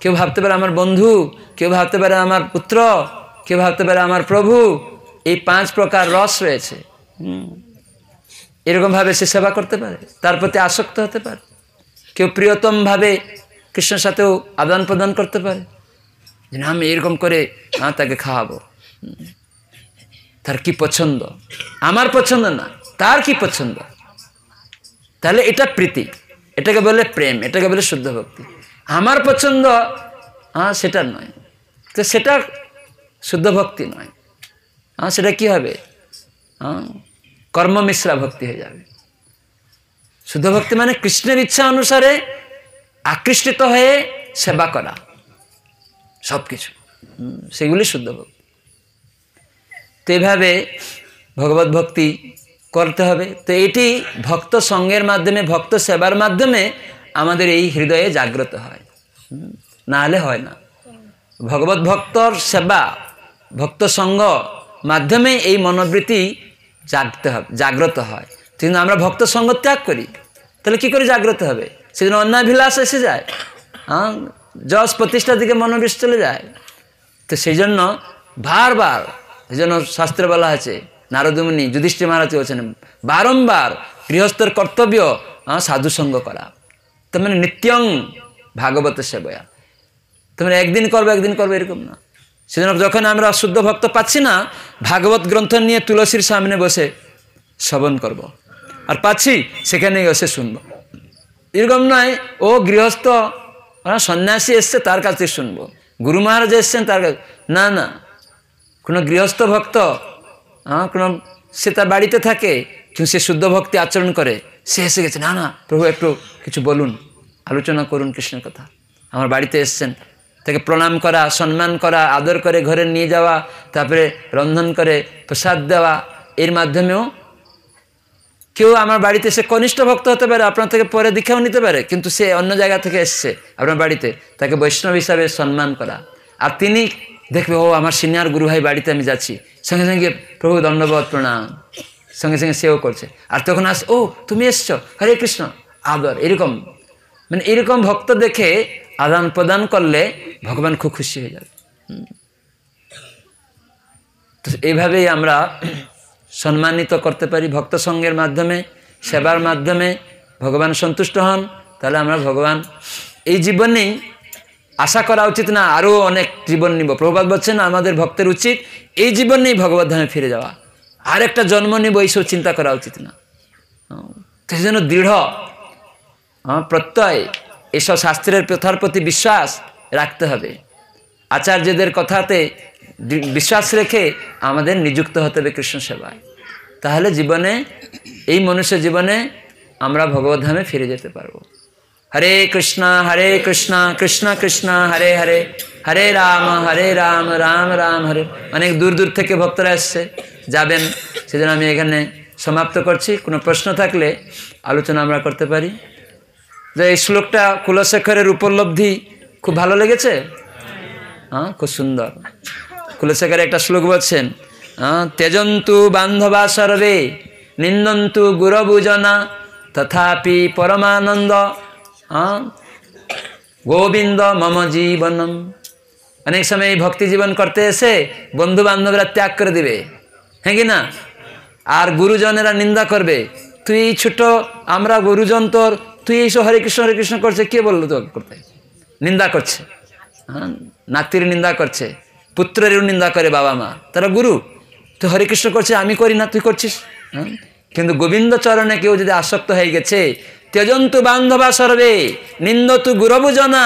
কেউ ভাবতে পারে আমার বন্ধু কেউ ভাবতে পারে আমার পুত্র কেউ ভাবতে পারে আমার প্রভু এই পাঁচ প্রকার রস রয়েছে এরকমভাবে সে সেবা করতে পারে তার প্রতি আসক্ত হতে পারে কেউ প্রিয়তমভাবে কৃষ্ণের সাথেও আদান প্রদান করতে পারে যে না আমি এরকম করে তাকে খাওয়াবো তার কি পছন্দ আমার পছন্দ না তার কি পছন্দ তাহলে এটা প্রীতি এটাকে বলে প্রেম এটাকে বলে শুদ্ধ ভক্তি আমার পছন্দ হ্যাঁ সেটা নয় তো সেটা শুদ্ধ ভক্তি নয় হ্যাঁ সেটা কি হবে হ্যাঁ কর্মমিশ্রা ভক্তি হয়ে যাবে শুদ্ধ ভক্তি মানে কৃষ্ণের ইচ্ছা অনুসারে আকৃষ্টিত হয়ে সেবা করা সব কিছু সেগুলি শুদ্ধভোগ ভক্তি তো এভাবে ভগবত ভক্তি করতে হবে তো এটি ভক্ত সঙ্গের মাধ্যমে ভক্ত সেবার মাধ্যমে আমাদের এই হৃদয়ে জাগ্রত হয় না হলে হয় না ভগবত ভক্তর সেবা ভক্ত সঙ্গ মাধ্যমে এই মনোবৃত্তি জাগতে হবে জাগ্রত হয় কিন্তু আমরা ভক্ত সঙ্গ ত্যাগ করি তাহলে কী করে জাগ্রত হবে সেদিন অন্যায় ভিলাস এসে যায় হ্যাঁ যশ প্রতিষ্ঠার দিকে মনোবেশ চলে যায় তো সেই জন্য বারবার সেই জন্য শাস্ত্রে বলা আছে নারদমুনি যুধিষ্ঠি মহারাজ বলছেন বারম্বার গৃহস্থের কর্তব্য সাধুসঙ্গ করা তার মানে নিত্যং ভাগবত সেবয়া তার মানে একদিন করবে একদিন করবে এরকম না সেজন্য যখন আমরা শুদ্ধ ভক্ত পাচ্ছি না ভাগবত গ্রন্থ নিয়ে তুলসীর সামনে বসে শ্রবণ করব। আর পাচ্ছি সেখানে বসে শুনব এরকম নয় ও গৃহস্থ ওরা সন্ন্যাসী এসছে তার কাছ থেকে শুনবো গুরু মহারাজ এসছেন তার কাছে না না কোনো গৃহস্থ ভক্ত হ্যাঁ কোনো সে তার বাড়িতে থাকে কিন্তু সে শুদ্ধ ভক্তি আচরণ করে সে এসে গেছে না না প্রভু একটু কিছু বলুন আলোচনা করুন কৃষ্ণের কথা আমার বাড়িতে এসছেন তাকে প্রণাম করা সম্মান করা আদর করে ঘরে নিয়ে যাওয়া তারপরে রন্ধন করে প্রসাদ দেওয়া এর মাধ্যমেও কেউ আমার বাড়িতে এসে কনিষ্ঠ ভক্ত হতে পারে আপনার থেকে পরে দীক্ষাও নিতে পারে কিন্তু সে অন্য জায়গা থেকে এসছে আপনার বাড়িতে তাকে বৈষ্ণব হিসাবে সম্মান করা আর তিনি দেখবে ও আমার সিনিয়র গুরু ভাই বাড়িতে আমি যাচ্ছি সঙ্গে সঙ্গে প্রভু দণ্ডবোধ প্রণাম সঙ্গে সঙ্গে সেও করছে আর তখন আস ও তুমি এসছো হরে কৃষ্ণ আদর এরকম মানে এরকম ভক্ত দেখে আদান প্রদান করলে ভগবান খুব খুশি হয়ে যাবে তো এইভাবেই আমরা সম্মানিত করতে পারি ভক্ত সঙ্গের মাধ্যমে সেবার মাধ্যমে ভগবান সন্তুষ্ট হন তাহলে আমরা ভগবান এই জীবনেই আশা করা উচিত না আরও অনেক জীবন নিব প্রভাত বলছেন আমাদের ভক্তের উচিত এই জীবনেই ভগবত ধামে ফিরে যাওয়া আর একটা জন্ম নিব এইসব চিন্তা করা উচিত না সেই জন্য দৃঢ় প্রত্যয় এসব শাস্ত্রের প্রথার প্রতি বিশ্বাস রাখতে হবে আচার্যদের কথাতে বিশ্বাস রেখে আমাদের নিযুক্ত হতে হবে কৃষ্ণ সেবায় তাহলে জীবনে এই মনুষ্য জীবনে আমরা ধামে ফিরে যেতে পারবো হরে কৃষ্ণ হরে কৃষ্ণ কৃষ্ণ কৃষ্ণ হরে হরে হরে রাম হরে রাম রাম রাম হরে অনেক দূর দূর থেকে ভক্তরা এসছে যাবেন সেজন্য আমি এখানে সমাপ্ত করছি কোনো প্রশ্ন থাকলে আলোচনা আমরা করতে পারি যে এই শ্লোকটা কুলশেখরের উপলব্ধি খুব ভালো লেগেছে হ্যাঁ খুব সুন্দর কুলশেখারে একটা শ্লোক বলছেন তেজন্তু বান্ধবা সর্বে নিন্দন্তু গুরবুজনা তথাপি পরমানন্দ গোবিন্দ মম জীবনম অনেক সময় ভক্তি জীবন করতে এসে বন্ধু বান্ধবরা ত্যাগ করে দিবে হ্যাঁ কি না আর গুরুজনেরা নিন্দা করবে তুই ছোট আমরা গুরুজন তোর তুই এইসব হরে কৃষ্ণ হরে কৃষ্ণ করছে কে বললো তো করতে নিন্দা করছে হ্যাঁ নাতির নিন্দা করছে পুত্রেরও নিন্দা করে বাবা মা তারা গুরু তুই হরিকৃষ্ণ করছিস আমি করি না তুই করছিস কিন্তু গোবিন্দ চরণে কেউ যদি আসক্ত হয়ে গেছে তেজন্তু বান্ধবা সর্বে নিন্দ তু গুরবুজনা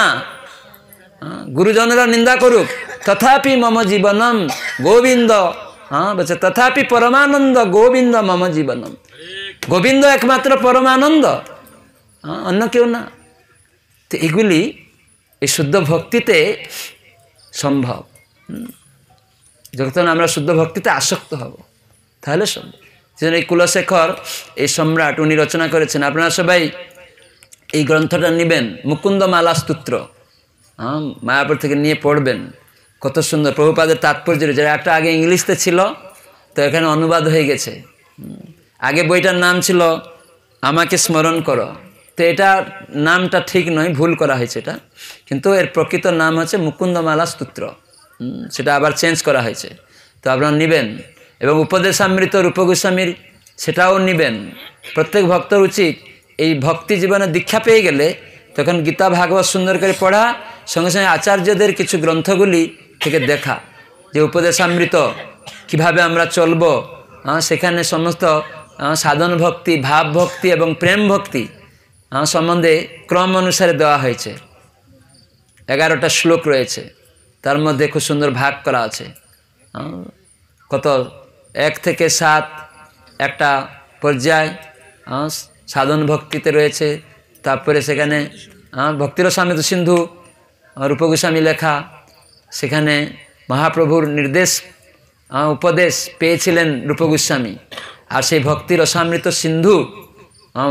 গুরুজনেরা নিন্দা করুক তথাপি মম জীবনম গোবিন্দ হ্যাঁ বলছে তথাপি পরমানন্দ গোবিন্দ মম জীবনম গোবিন্দ একমাত্র পরমানন্দ অন্য কেউ না তো এগুলি এই শুদ্ধ ভক্তিতে সম্ভব যখন আমরা শুদ্ধ ভক্তিতে আসক্ত হব তাহলে সম্ভব সেজন্য এই কুলশেখর এই সম্রাট উনি রচনা করেছেন আপনারা সবাই এই গ্রন্থটা নেবেন মুকুন্দমালা স্তুত্র হ্যাঁ মায়াপুর থেকে নিয়ে পড়বেন কত সুন্দর প্রভুপাদের তাৎপর্য যারা একটা আগে ইংলিশতে ছিল তো এখানে অনুবাদ হয়ে গেছে আগে বইটার নাম ছিল আমাকে স্মরণ করো তো এটা নামটা ঠিক নয় ভুল করা হয়েছে এটা কিন্তু এর প্রকৃত নাম হচ্ছে মুকুন্দমালা স্তুত্র সেটা আবার চেঞ্জ করা হয়েছে তো আপনারা নেবেন এবং উপদেশামৃত রূপগোস্বামীর সেটাও নেবেন প্রত্যেক ভক্তর উচিত এই ভক্তি জীবনে দীক্ষা পেয়ে গেলে তখন গীতা ভাগবত সুন্দর করে পড়া সঙ্গে সঙ্গে আচার্যদের কিছু গ্রন্থগুলি থেকে দেখা যে উপদেশামৃত কিভাবে আমরা চলব সেখানে সমস্ত সাধন ভক্তি ভাব ভক্তি এবং প্রেম ভক্তি সম্বন্ধে ক্রম অনুসারে দেওয়া হয়েছে এগারোটা শ্লোক রয়েছে তার মধ্যে খুব সুন্দর ভাগ করা আছে কত এক থেকে সাত একটা পর্যায় সাধন ভক্তিতে রয়েছে তারপরে সেখানে ভক্তির স্বামী তো সিন্ধু রূপগোস্বামী লেখা সেখানে মহাপ্রভুর নির্দেশ উপদেশ পেয়েছিলেন রূপগোস্বামী আর সেই ভক্তির অসামৃত সিন্ধু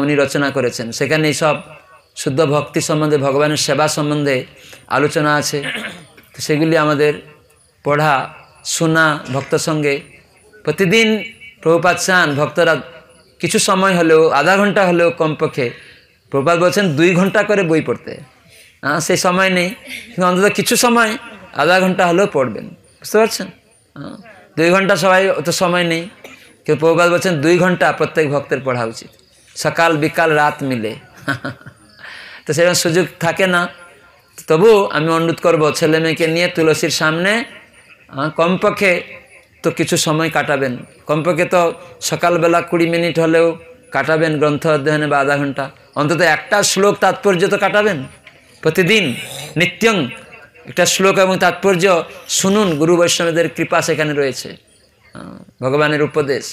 উনি রচনা করেছেন সেখানে সব শুদ্ধ ভক্তি সম্বন্ধে ভগবানের সেবা সম্বন্ধে আলোচনা আছে সেগুলি আমাদের পড়া শোনা ভক্ত সঙ্গে প্রতিদিন প্রভুপাত চান ভক্তরা কিছু সময় হলেও আধা ঘন্টা হলেও কমপক্ষে প্রভুপাত বলছেন দুই ঘন্টা করে বই পড়তে হ্যাঁ সেই সময় নেই কিন্তু অন্তত কিছু সময় আধা ঘন্টা হলেও পড়বেন বুঝতে পারছেন হ্যাঁ দুই ঘন্টা সবাই অত সময় নেই কেউ প্রভুপাত বলছেন দুই ঘন্টা প্রত্যেক ভক্তের পড়া উচিত সকাল বিকাল রাত মিলে তো সেরকম সুযোগ থাকে না তবু আমি অনুরোধ করব ছেলে মেয়েকে নিয়ে তুলসীর সামনে কমপক্ষে তো কিছু সময় কাটাবেন কমপক্ষে তো সকালবেলা কুড়ি মিনিট হলেও কাটাবেন গ্রন্থ অধ্যয়নে বা আধা ঘন্টা অন্তত একটা শ্লোক তাৎপর্য তো কাটাবেন প্রতিদিন নিত্যং একটা শ্লোক এবং তাৎপর্য শুনুন গুরু বৈষ্ণবদের কৃপা সেখানে রয়েছে ভগবানের উপদেশ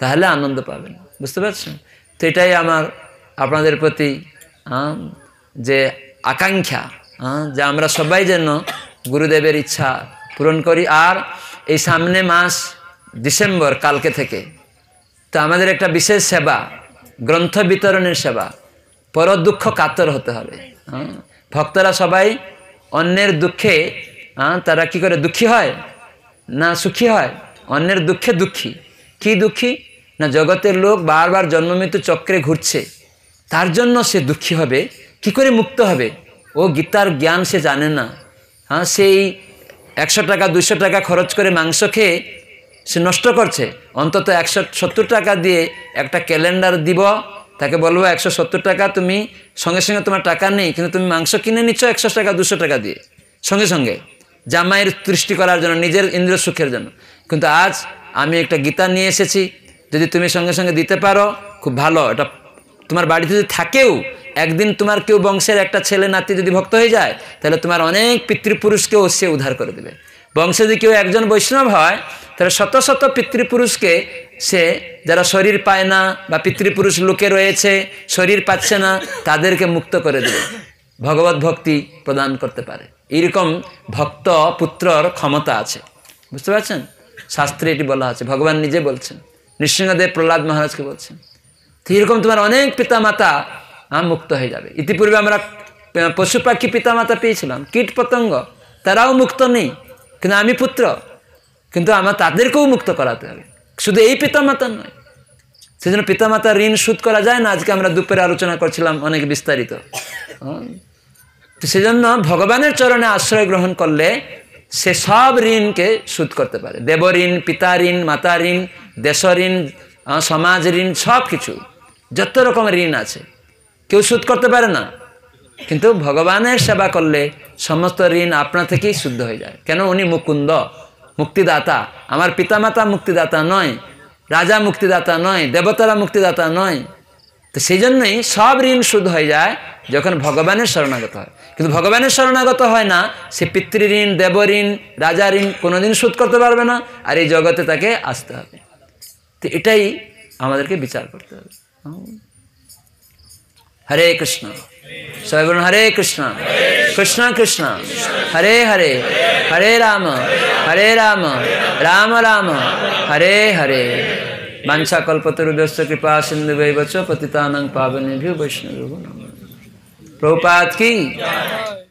তাহলে আনন্দ পাবেন বুঝতে পারছেন তো এটাই আমার আপনাদের প্রতি যে আকাঙ্ক্ষা হ্যাঁ, যে আমরা সবাই যেন গুরুদেবের ইচ্ছা পূরণ করি আর এই সামনে মাস ডিসেম্বর কালকে থেকে তো আমাদের একটা বিশেষ সেবা গ্রন্থ বিতরণের সেবা পর দুঃখ কাতর হতে হবে হ্যাঁ, ভক্তরা সবাই অন্যের দুঃখে হ্যাঁ, তারা কি করে দুঃখী হয় না সুখী হয় অন্যের দুঃখে দুঃখী কি দুঃখী না জগতের লোক বারবার জন্মমৃত্যু চক্রে ঘুরছে তার জন্য সে দুঃখী হবে কি করে মুক্ত হবে ও গীতার জ্ঞান সে জানে না হ্যাঁ সেই একশো টাকা দুশো টাকা খরচ করে মাংস খেয়ে সে নষ্ট করছে অন্তত একশো সত্তর টাকা দিয়ে একটা ক্যালেন্ডার দিব তাকে বলবো একশো সত্তর টাকা তুমি সঙ্গে সঙ্গে তোমার টাকা নেই কিন্তু তুমি মাংস কিনে নিচ্ছ একশো টাকা দুশো টাকা দিয়ে সঙ্গে সঙ্গে জামাইয়ের তৃষ্টি করার জন্য নিজের ইন্দ্র সুখের জন্য কিন্তু আজ আমি একটা গীতা নিয়ে এসেছি যদি তুমি সঙ্গে সঙ্গে দিতে পারো খুব ভালো এটা তোমার বাড়িতে যদি থাকেও একদিন তোমার কেউ বংশের একটা ছেলে নাতি যদি ভক্ত হয়ে যায় তাহলে তোমার অনেক পিতৃপুরুষকেও সে উদ্ধার করে দেবে বংশে যদি কেউ একজন বৈষ্ণব হয় তাহলে শত শত পিতৃপুরুষকে সে যারা শরীর পায় না বা পিতৃপুরুষ লোকে রয়েছে শরীর পাচ্ছে না তাদেরকে মুক্ত করে দেবে ভগবত ভক্তি প্রদান করতে পারে এরকম ভক্ত পুত্রর ক্ষমতা আছে বুঝতে পারছেন শাস্ত্রে এটি বলা আছে ভগবান নিজে বলছেন নৃসিংহদেব প্রহ্লাদ মহারাজকে বলছেন এরকম তোমার অনেক পিতামাতা হ্যাঁ মুক্ত হয়ে যাবে ইতিপূর্বে আমরা পশু পাখি পিতামাতা পেয়েছিলাম কীট পতঙ্গ তারাও মুক্ত নেই কিন্তু আমি পুত্র কিন্তু আমার তাদেরকেও মুক্ত করাতে হবে শুধু এই পিতামাতা নয় সেজন্য পিতামাতার ঋণ শোধ করা যায় না আজকে আমরা দুপুরে আলোচনা করছিলাম অনেক বিস্তারিত সেই সেজন্য ভগবানের চরণে আশ্রয় গ্রহণ করলে সে সব ঋণকে শোধ করতে পারে দেব ঋণ পিতা ঋণ মাতা ঋণ দেশ ঋণ সমাজ ঋণ সব কিছু যত রকমের ঋণ আছে কেউ সুদ করতে পারে না কিন্তু ভগবানের সেবা করলে সমস্ত ঋণ আপনা থেকেই শুদ্ধ হয়ে যায় কেন উনি মুকুন্দ মুক্তিদাতা আমার পিতামাতা মুক্তিদাতা নয় রাজা মুক্তিদাতা নয় দেবতারা মুক্তিদাতা নয় তো সেই জন্যই সব ঋণ শুদ্ধ হয়ে যায় যখন ভগবানের শরণাগত হয় কিন্তু ভগবানের শরণাগত হয় না সে পিতৃঋণ দেবঋণ রাজা ঋণ কোনোদিন শোধ করতে পারবে না আর এই জগতে তাকে আসতে হবে তো এটাই আমাদেরকে বিচার করতে হবে हरे कृष्ण सभी बोलो हरे कृष्ण कृष्ण कृष्ण हरे हरे हरे राम हरे राम राम राम हरे हरे वंशा कल्पतरुभ्यस्त कृपा सिंधु वै बचो पतितानंग पावन भी वैष्णव प्रभुपात की